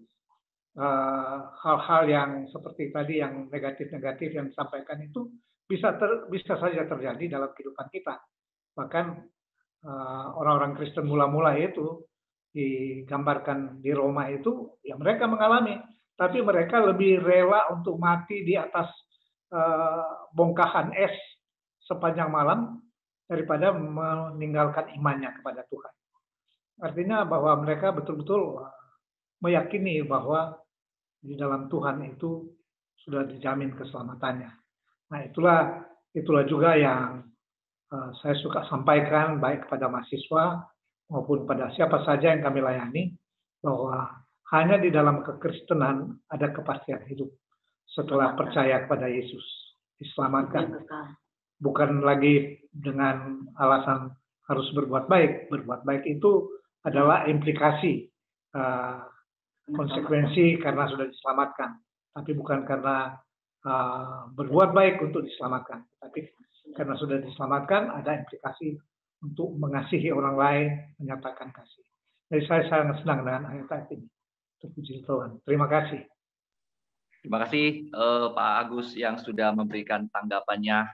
Eh, hal-hal uh, yang seperti tadi yang negatif-negatif yang disampaikan itu bisa ter, bisa saja terjadi dalam kehidupan kita. Bahkan eh, orang-orang uh, Kristen mula-mula itu digambarkan di Roma itu ya mereka mengalami, tapi mereka lebih rela untuk mati di atas uh, bongkahan es sepanjang malam daripada meninggalkan imannya kepada Tuhan. Artinya bahwa mereka betul-betul meyakini bahwa di dalam Tuhan itu sudah dijamin keselamatannya. Nah itulah itulah juga yang uh, saya suka sampaikan baik kepada mahasiswa maupun pada siapa saja yang kami layani bahwa hanya di dalam kekristenan ada kepastian hidup setelah percaya kepada Yesus diselamatkan iya, bukan lagi dengan alasan harus berbuat baik berbuat baik itu adalah implikasi uh, konsekuensi karena sudah diselamatkan, tapi bukan karena uh, berbuat baik untuk diselamatkan, tapi karena sudah diselamatkan ada implikasi untuk mengasihi orang lain, menyatakan kasih. Jadi saya sangat senang dengan ayat-ayat ini. Terpuji Tuhan. Terima kasih.
Terima kasih uh, Pak Agus yang sudah memberikan tanggapannya.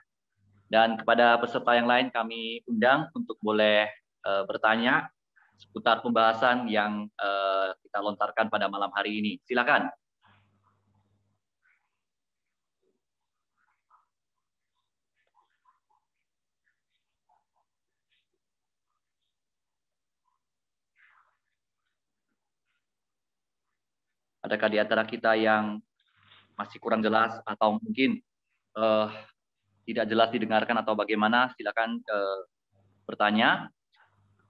Dan kepada peserta yang lain kami undang untuk boleh uh, bertanya seputar pembahasan yang uh, kita lontarkan pada malam hari ini. Silakan. Adakah di antara kita yang masih kurang jelas atau mungkin uh, tidak jelas didengarkan atau bagaimana? Silakan uh, bertanya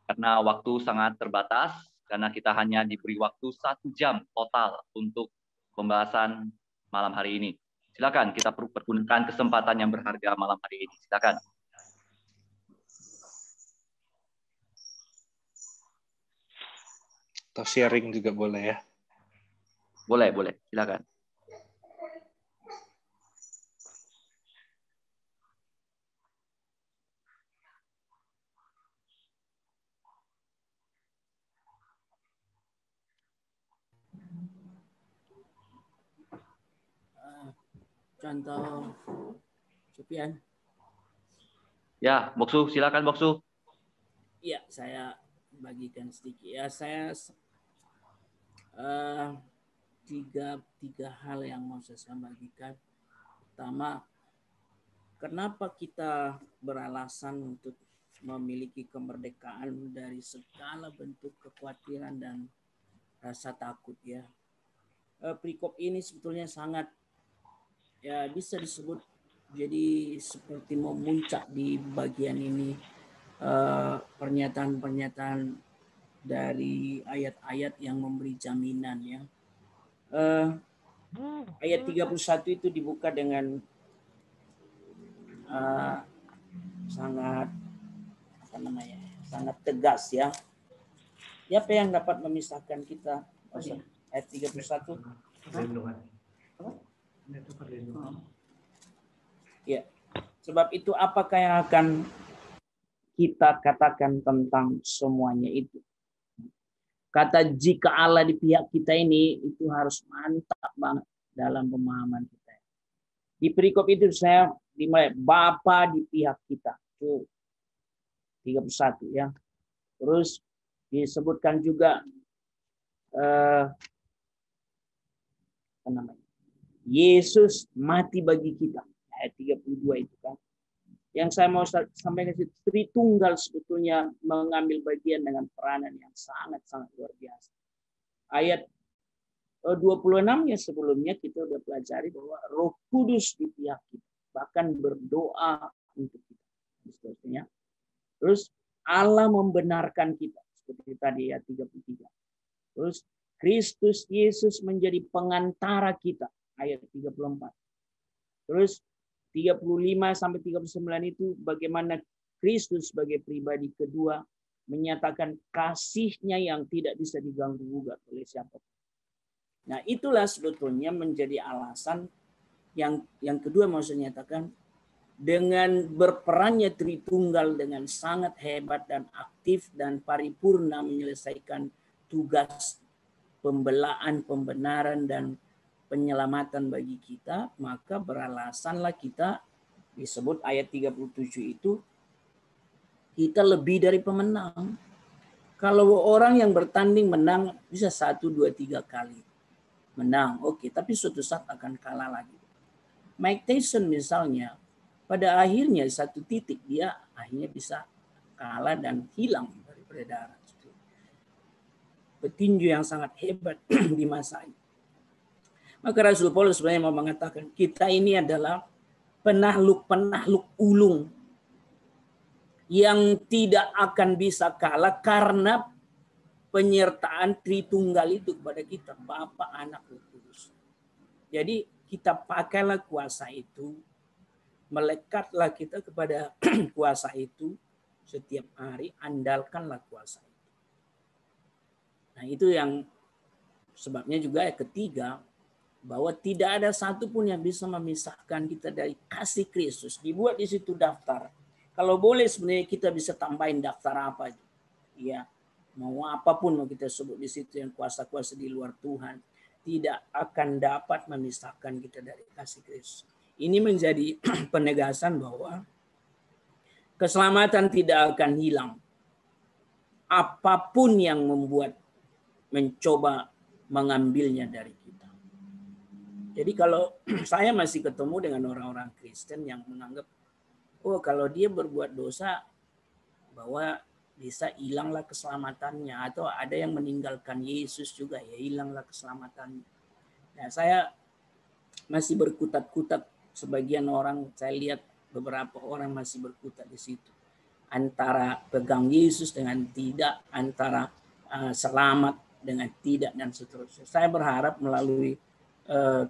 karena waktu sangat terbatas, karena kita hanya diberi waktu satu jam total untuk pembahasan malam hari ini. Silakan kita pergunakan kesempatan yang berharga malam hari ini. Silakan.
Atau sharing juga boleh ya. Boleh, boleh. Silakan.
contoh Supian.
Ya, Boksu, silakan Boksu.
Ya, saya bagikan sedikit. Ya, saya uh, tiga tiga hal yang mau saya bagikan. Pertama, kenapa kita beralasan untuk memiliki kemerdekaan dari segala bentuk kekhawatiran dan rasa takut ya. Eh, perikop ini sebetulnya sangat ya bisa disebut jadi seperti muncak di bagian ini eh, pernyataan-pernyataan uh, dari ayat-ayat yang memberi jaminan ya. Uh, ayat 31 itu dibuka dengan uh, sangat apa namanya? sangat tegas ya. Siapa yang dapat memisahkan kita? Ayat 31. Ya. Sebab itu apakah yang akan kita katakan tentang semuanya itu? Kata jika Allah di pihak kita ini itu harus mantap banget dalam pemahaman kita. Di perikop itu saya dimulai Bapa di pihak kita. Tuh. 31 ya. Terus disebutkan juga eh, apa namanya? Yesus mati bagi kita. Ayat 32 itu kan. Yang saya mau sampaikan itu Tritunggal sebetulnya mengambil bagian dengan peranan yang sangat-sangat luar biasa. Ayat 26 eh, yang sebelumnya kita sudah pelajari bahwa Roh Kudus di pihak kita bahkan berdoa untuk kita. sebetulnya Terus Allah membenarkan kita seperti tadi ayat 33. Terus Kristus Yesus menjadi pengantara kita ayat 34. Terus 35 sampai 39 itu bagaimana Kristus sebagai pribadi kedua menyatakan kasihnya yang tidak bisa diganggu gugat oleh siapapun. Nah, itulah sebetulnya menjadi alasan yang yang kedua mau saya nyatakan dengan berperannya Tritunggal dengan sangat hebat dan aktif dan paripurna menyelesaikan tugas pembelaan, pembenaran dan penyelamatan bagi kita, maka beralasanlah kita disebut ayat 37 itu kita lebih dari pemenang. Kalau orang yang bertanding menang bisa satu, dua, tiga kali menang, oke, okay, tapi suatu saat akan kalah lagi. Mike Tyson misalnya, pada akhirnya satu titik dia akhirnya bisa kalah dan hilang dari peredaran. Petinju yang sangat hebat di masa itu. Maka Rasul Paulus sebenarnya mau mengatakan kita ini adalah penahluk-penahluk ulung yang tidak akan bisa kalah karena penyertaan Tritunggal itu kepada kita, Bapa, Anak, Roh Kudus. Jadi kita pakailah kuasa itu, melekatlah kita kepada kuasa itu setiap hari, andalkanlah kuasa itu. Nah itu yang sebabnya juga yang ketiga, bahwa tidak ada satupun yang bisa memisahkan kita dari kasih Kristus. Dibuat di situ daftar. Kalau boleh sebenarnya kita bisa tambahin daftar apa aja. Ya, mau apapun mau kita sebut di situ yang kuasa-kuasa di luar Tuhan tidak akan dapat memisahkan kita dari kasih Kristus. Ini menjadi penegasan bahwa keselamatan tidak akan hilang. Apapun yang membuat mencoba mengambilnya dari jadi kalau saya masih ketemu dengan orang-orang Kristen yang menganggap, oh kalau dia berbuat dosa, bahwa bisa hilanglah keselamatannya. Atau ada yang meninggalkan Yesus juga, ya hilanglah keselamatannya. Nah saya masih berkutat-kutat, sebagian orang saya lihat beberapa orang masih berkutat di situ. Antara pegang Yesus dengan tidak, antara eh, selamat dengan tidak, dan seterusnya. Saya berharap melalui eh,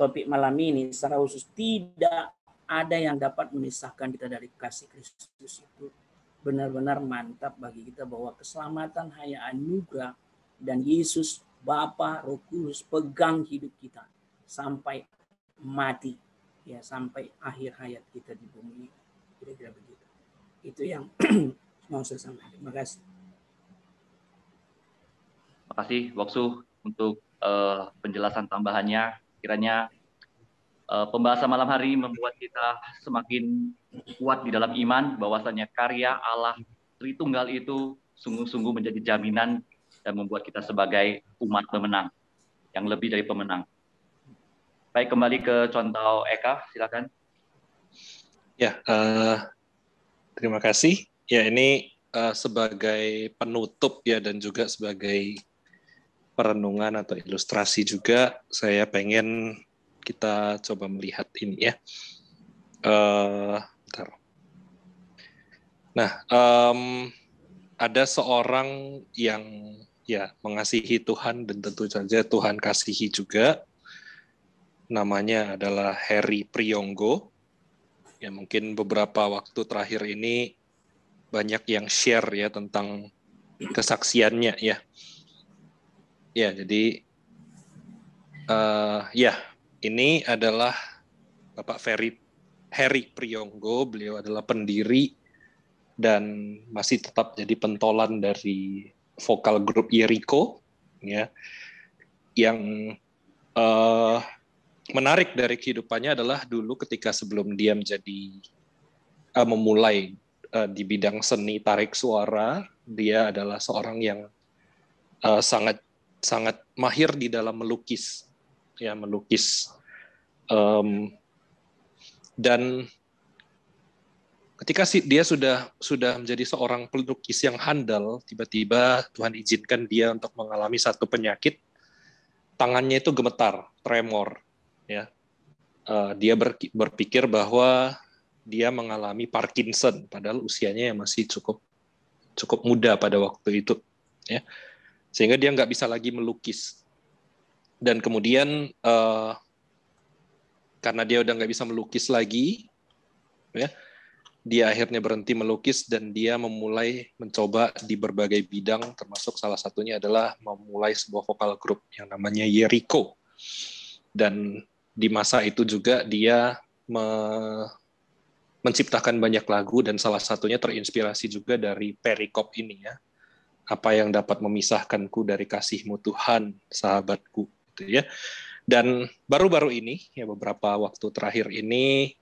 topik malam ini secara khusus tidak ada yang dapat memisahkan kita dari kasih Kristus itu benar-benar mantap bagi kita bahwa keselamatan hanya anugerah dan Yesus Bapa Roh Kudus pegang hidup kita sampai mati ya sampai akhir hayat kita di bumi kira-kira begitu itu yang mau saya sampaikan terima kasih
terima kasih Waksu untuk uh, penjelasan tambahannya Kiranya uh, pembahasan malam hari membuat kita semakin kuat di dalam iman bahwasanya karya Allah Tritunggal itu sungguh-sungguh menjadi jaminan dan membuat kita sebagai umat pemenang yang lebih dari
pemenang. Baik kembali ke contoh Eka, silakan. Ya, uh, terima kasih. Ya ini uh, sebagai penutup ya dan juga sebagai perenungan atau ilustrasi juga saya pengen kita coba melihat ini ya. Uh, Nah, um, ada seorang yang ya mengasihi Tuhan dan tentu saja Tuhan kasihi juga. Namanya adalah Harry Priyongo. Ya mungkin beberapa waktu terakhir ini banyak yang share ya tentang kesaksiannya ya Ya, jadi uh, ya ini adalah Bapak Ferry Heri Priyonggo. Beliau adalah pendiri dan masih tetap jadi pentolan dari vokal grup Yeriko, ya. Yang uh, menarik dari kehidupannya adalah dulu ketika sebelum dia menjadi uh, memulai uh, di bidang seni tarik suara, dia adalah seorang yang uh, sangat sangat mahir di dalam melukis ya melukis um, dan ketika si, dia sudah sudah menjadi seorang pelukis yang handal tiba-tiba Tuhan izinkan dia untuk mengalami satu penyakit tangannya itu gemetar tremor ya uh, dia ber, berpikir bahwa dia mengalami Parkinson padahal usianya masih cukup cukup muda pada waktu itu ya sehingga dia nggak bisa lagi melukis dan kemudian uh, karena dia udah nggak bisa melukis lagi ya dia akhirnya berhenti melukis dan dia memulai mencoba di berbagai bidang termasuk salah satunya adalah memulai sebuah vokal grup yang namanya Yeriko dan di masa itu juga dia me menciptakan banyak lagu dan salah satunya terinspirasi juga dari Perikop ini ya apa yang dapat memisahkanku dari kasihmu Tuhan, sahabatku, gitu ya. Dan baru-baru ini, ya beberapa waktu terakhir ini,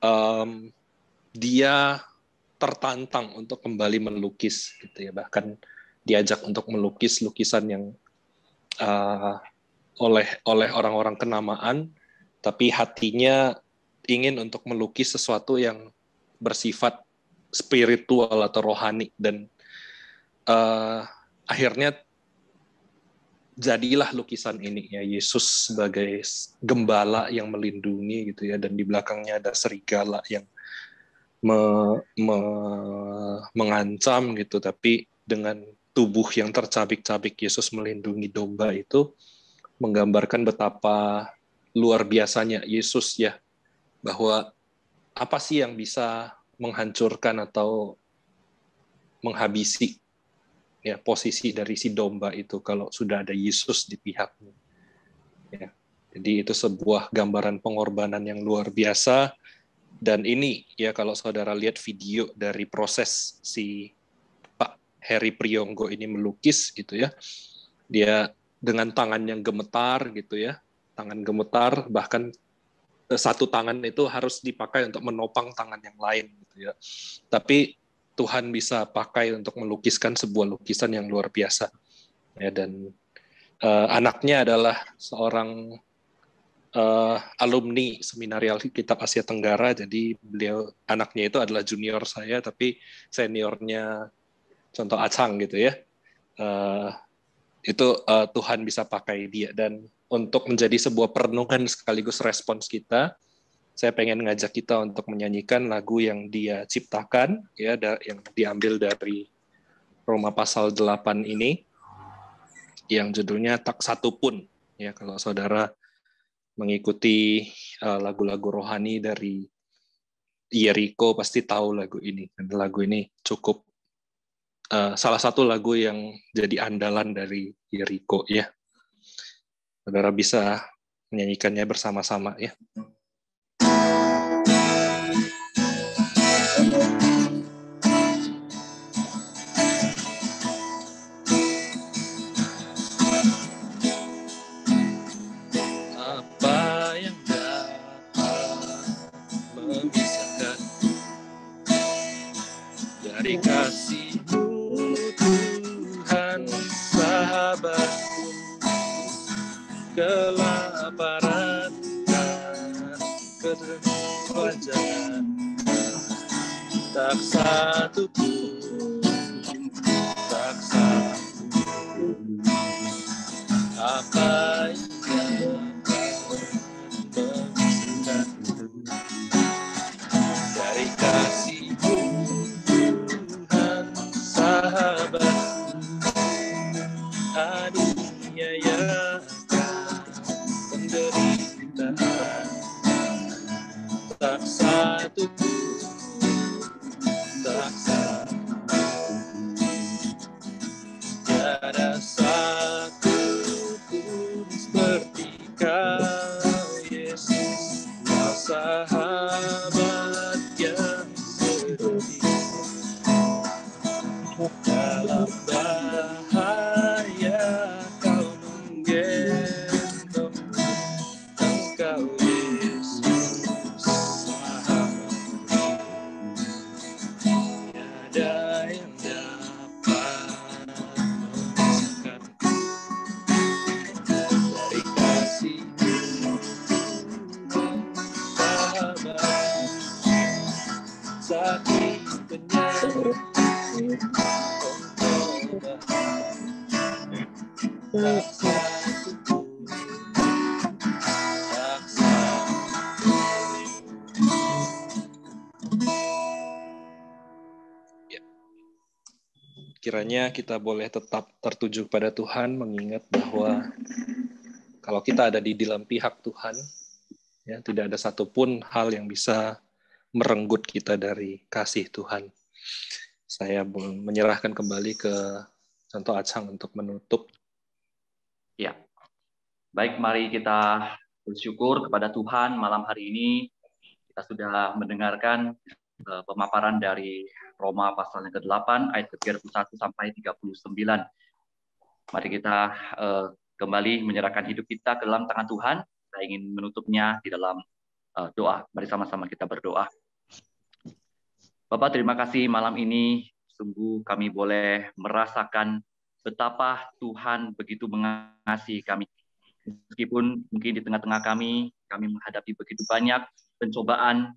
um, dia tertantang untuk kembali melukis, gitu ya. Bahkan diajak untuk melukis lukisan yang uh, oleh oleh orang-orang kenamaan, tapi hatinya ingin untuk melukis sesuatu yang bersifat spiritual atau rohani dan uh, akhirnya jadilah lukisan ini ya Yesus sebagai gembala yang melindungi gitu ya dan di belakangnya ada serigala yang me, me, mengancam gitu tapi dengan tubuh yang tercabik-cabik Yesus melindungi domba itu menggambarkan betapa luar biasanya Yesus ya bahwa apa sih yang bisa menghancurkan atau menghabisi ya posisi dari si domba itu kalau sudah ada Yesus di pihaknya. Ya. Jadi itu sebuah gambaran pengorbanan yang luar biasa dan ini ya kalau saudara lihat video dari proses si Pak Heri Priyonggo ini melukis gitu ya. Dia dengan tangan yang gemetar gitu ya. Tangan gemetar bahkan eh, satu tangan itu harus dipakai untuk menopang tangan yang lain gitu ya. Tapi Tuhan bisa pakai untuk melukiskan sebuah lukisan yang luar biasa. Ya, dan uh, anaknya adalah seorang uh, alumni seminarial Kitab Asia Tenggara, jadi beliau anaknya itu adalah junior saya, tapi seniornya contoh Acang gitu ya. Uh, itu uh, Tuhan bisa pakai dia dan untuk menjadi sebuah perenungan sekaligus respons kita saya pengen ngajak kita untuk menyanyikan lagu yang dia ciptakan ya yang diambil dari Roma pasal 8 ini yang judulnya tak satu pun ya kalau saudara mengikuti uh, lagu-lagu rohani dari Yeriko pasti tahu lagu ini dan lagu ini cukup uh, salah satu lagu yang jadi andalan dari Yeriko ya saudara bisa menyanyikannya bersama-sama ya. jalan tak satu pun
tak satu pun apa
dari kasih Tuhan sahabat aduh kita boleh tetap tertuju pada Tuhan, mengingat bahwa kalau kita ada di dalam pihak Tuhan, ya tidak ada satupun hal yang bisa merenggut kita dari kasih Tuhan. Saya menyerahkan kembali ke contoh Acang untuk menutup. Ya, baik
mari kita bersyukur kepada Tuhan malam hari ini kita sudah mendengarkan eh, pemaparan dari Roma pasalnya ke-8 ayat ke-31 sampai 39. Mari kita uh, kembali menyerahkan hidup kita ke dalam tangan Tuhan. Saya ingin menutupnya di dalam uh, doa. Mari sama-sama kita berdoa. Bapak, terima kasih malam ini. Sungguh kami boleh merasakan betapa Tuhan begitu mengasihi kami. Meskipun mungkin di tengah-tengah kami, kami menghadapi begitu banyak pencobaan,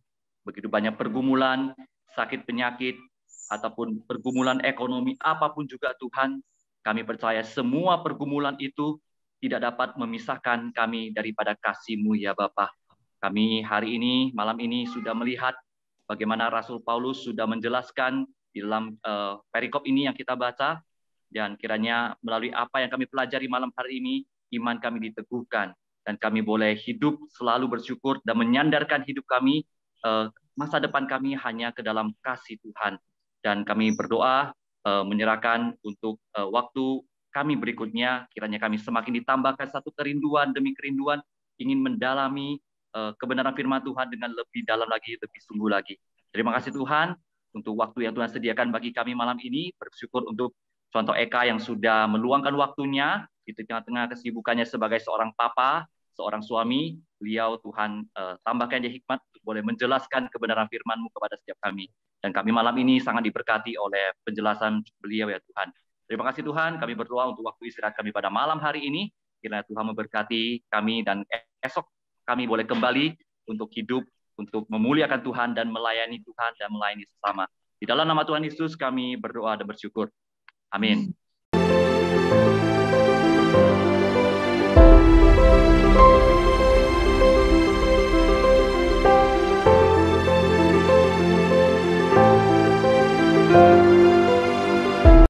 begitu banyak pergumulan, sakit penyakit, ataupun pergumulan ekonomi apapun juga Tuhan, kami percaya semua pergumulan itu tidak dapat memisahkan kami daripada kasih-Mu ya Bapa. Kami hari ini, malam ini sudah melihat bagaimana Rasul Paulus sudah menjelaskan di dalam uh, perikop ini yang kita baca dan kiranya melalui apa yang kami pelajari malam hari ini iman kami diteguhkan dan kami boleh hidup selalu bersyukur dan menyandarkan hidup kami uh, masa depan kami hanya ke dalam kasih Tuhan. Dan kami berdoa eh, menyerahkan untuk eh, waktu kami berikutnya, kiranya kami semakin ditambahkan satu kerinduan demi kerinduan ingin mendalami eh, kebenaran firman Tuhan dengan lebih dalam lagi, lebih sungguh lagi. Terima kasih Tuhan untuk waktu yang Tuhan sediakan bagi kami malam ini. Bersyukur untuk contoh Eka yang sudah meluangkan waktunya di tengah-tengah kesibukannya sebagai seorang papa seorang suami, beliau Tuhan uh, tambahkan dia hikmat untuk boleh menjelaskan kebenaran firman-Mu kepada setiap kami. Dan kami malam ini sangat diberkati oleh penjelasan beliau ya Tuhan. Terima kasih Tuhan, kami berdoa untuk waktu istirahat kami pada malam hari ini. Kiranya Tuhan memberkati kami dan esok kami boleh kembali untuk hidup, untuk memuliakan Tuhan dan melayani Tuhan dan melayani sesama. Di dalam nama Tuhan Yesus kami berdoa dan bersyukur. Amin.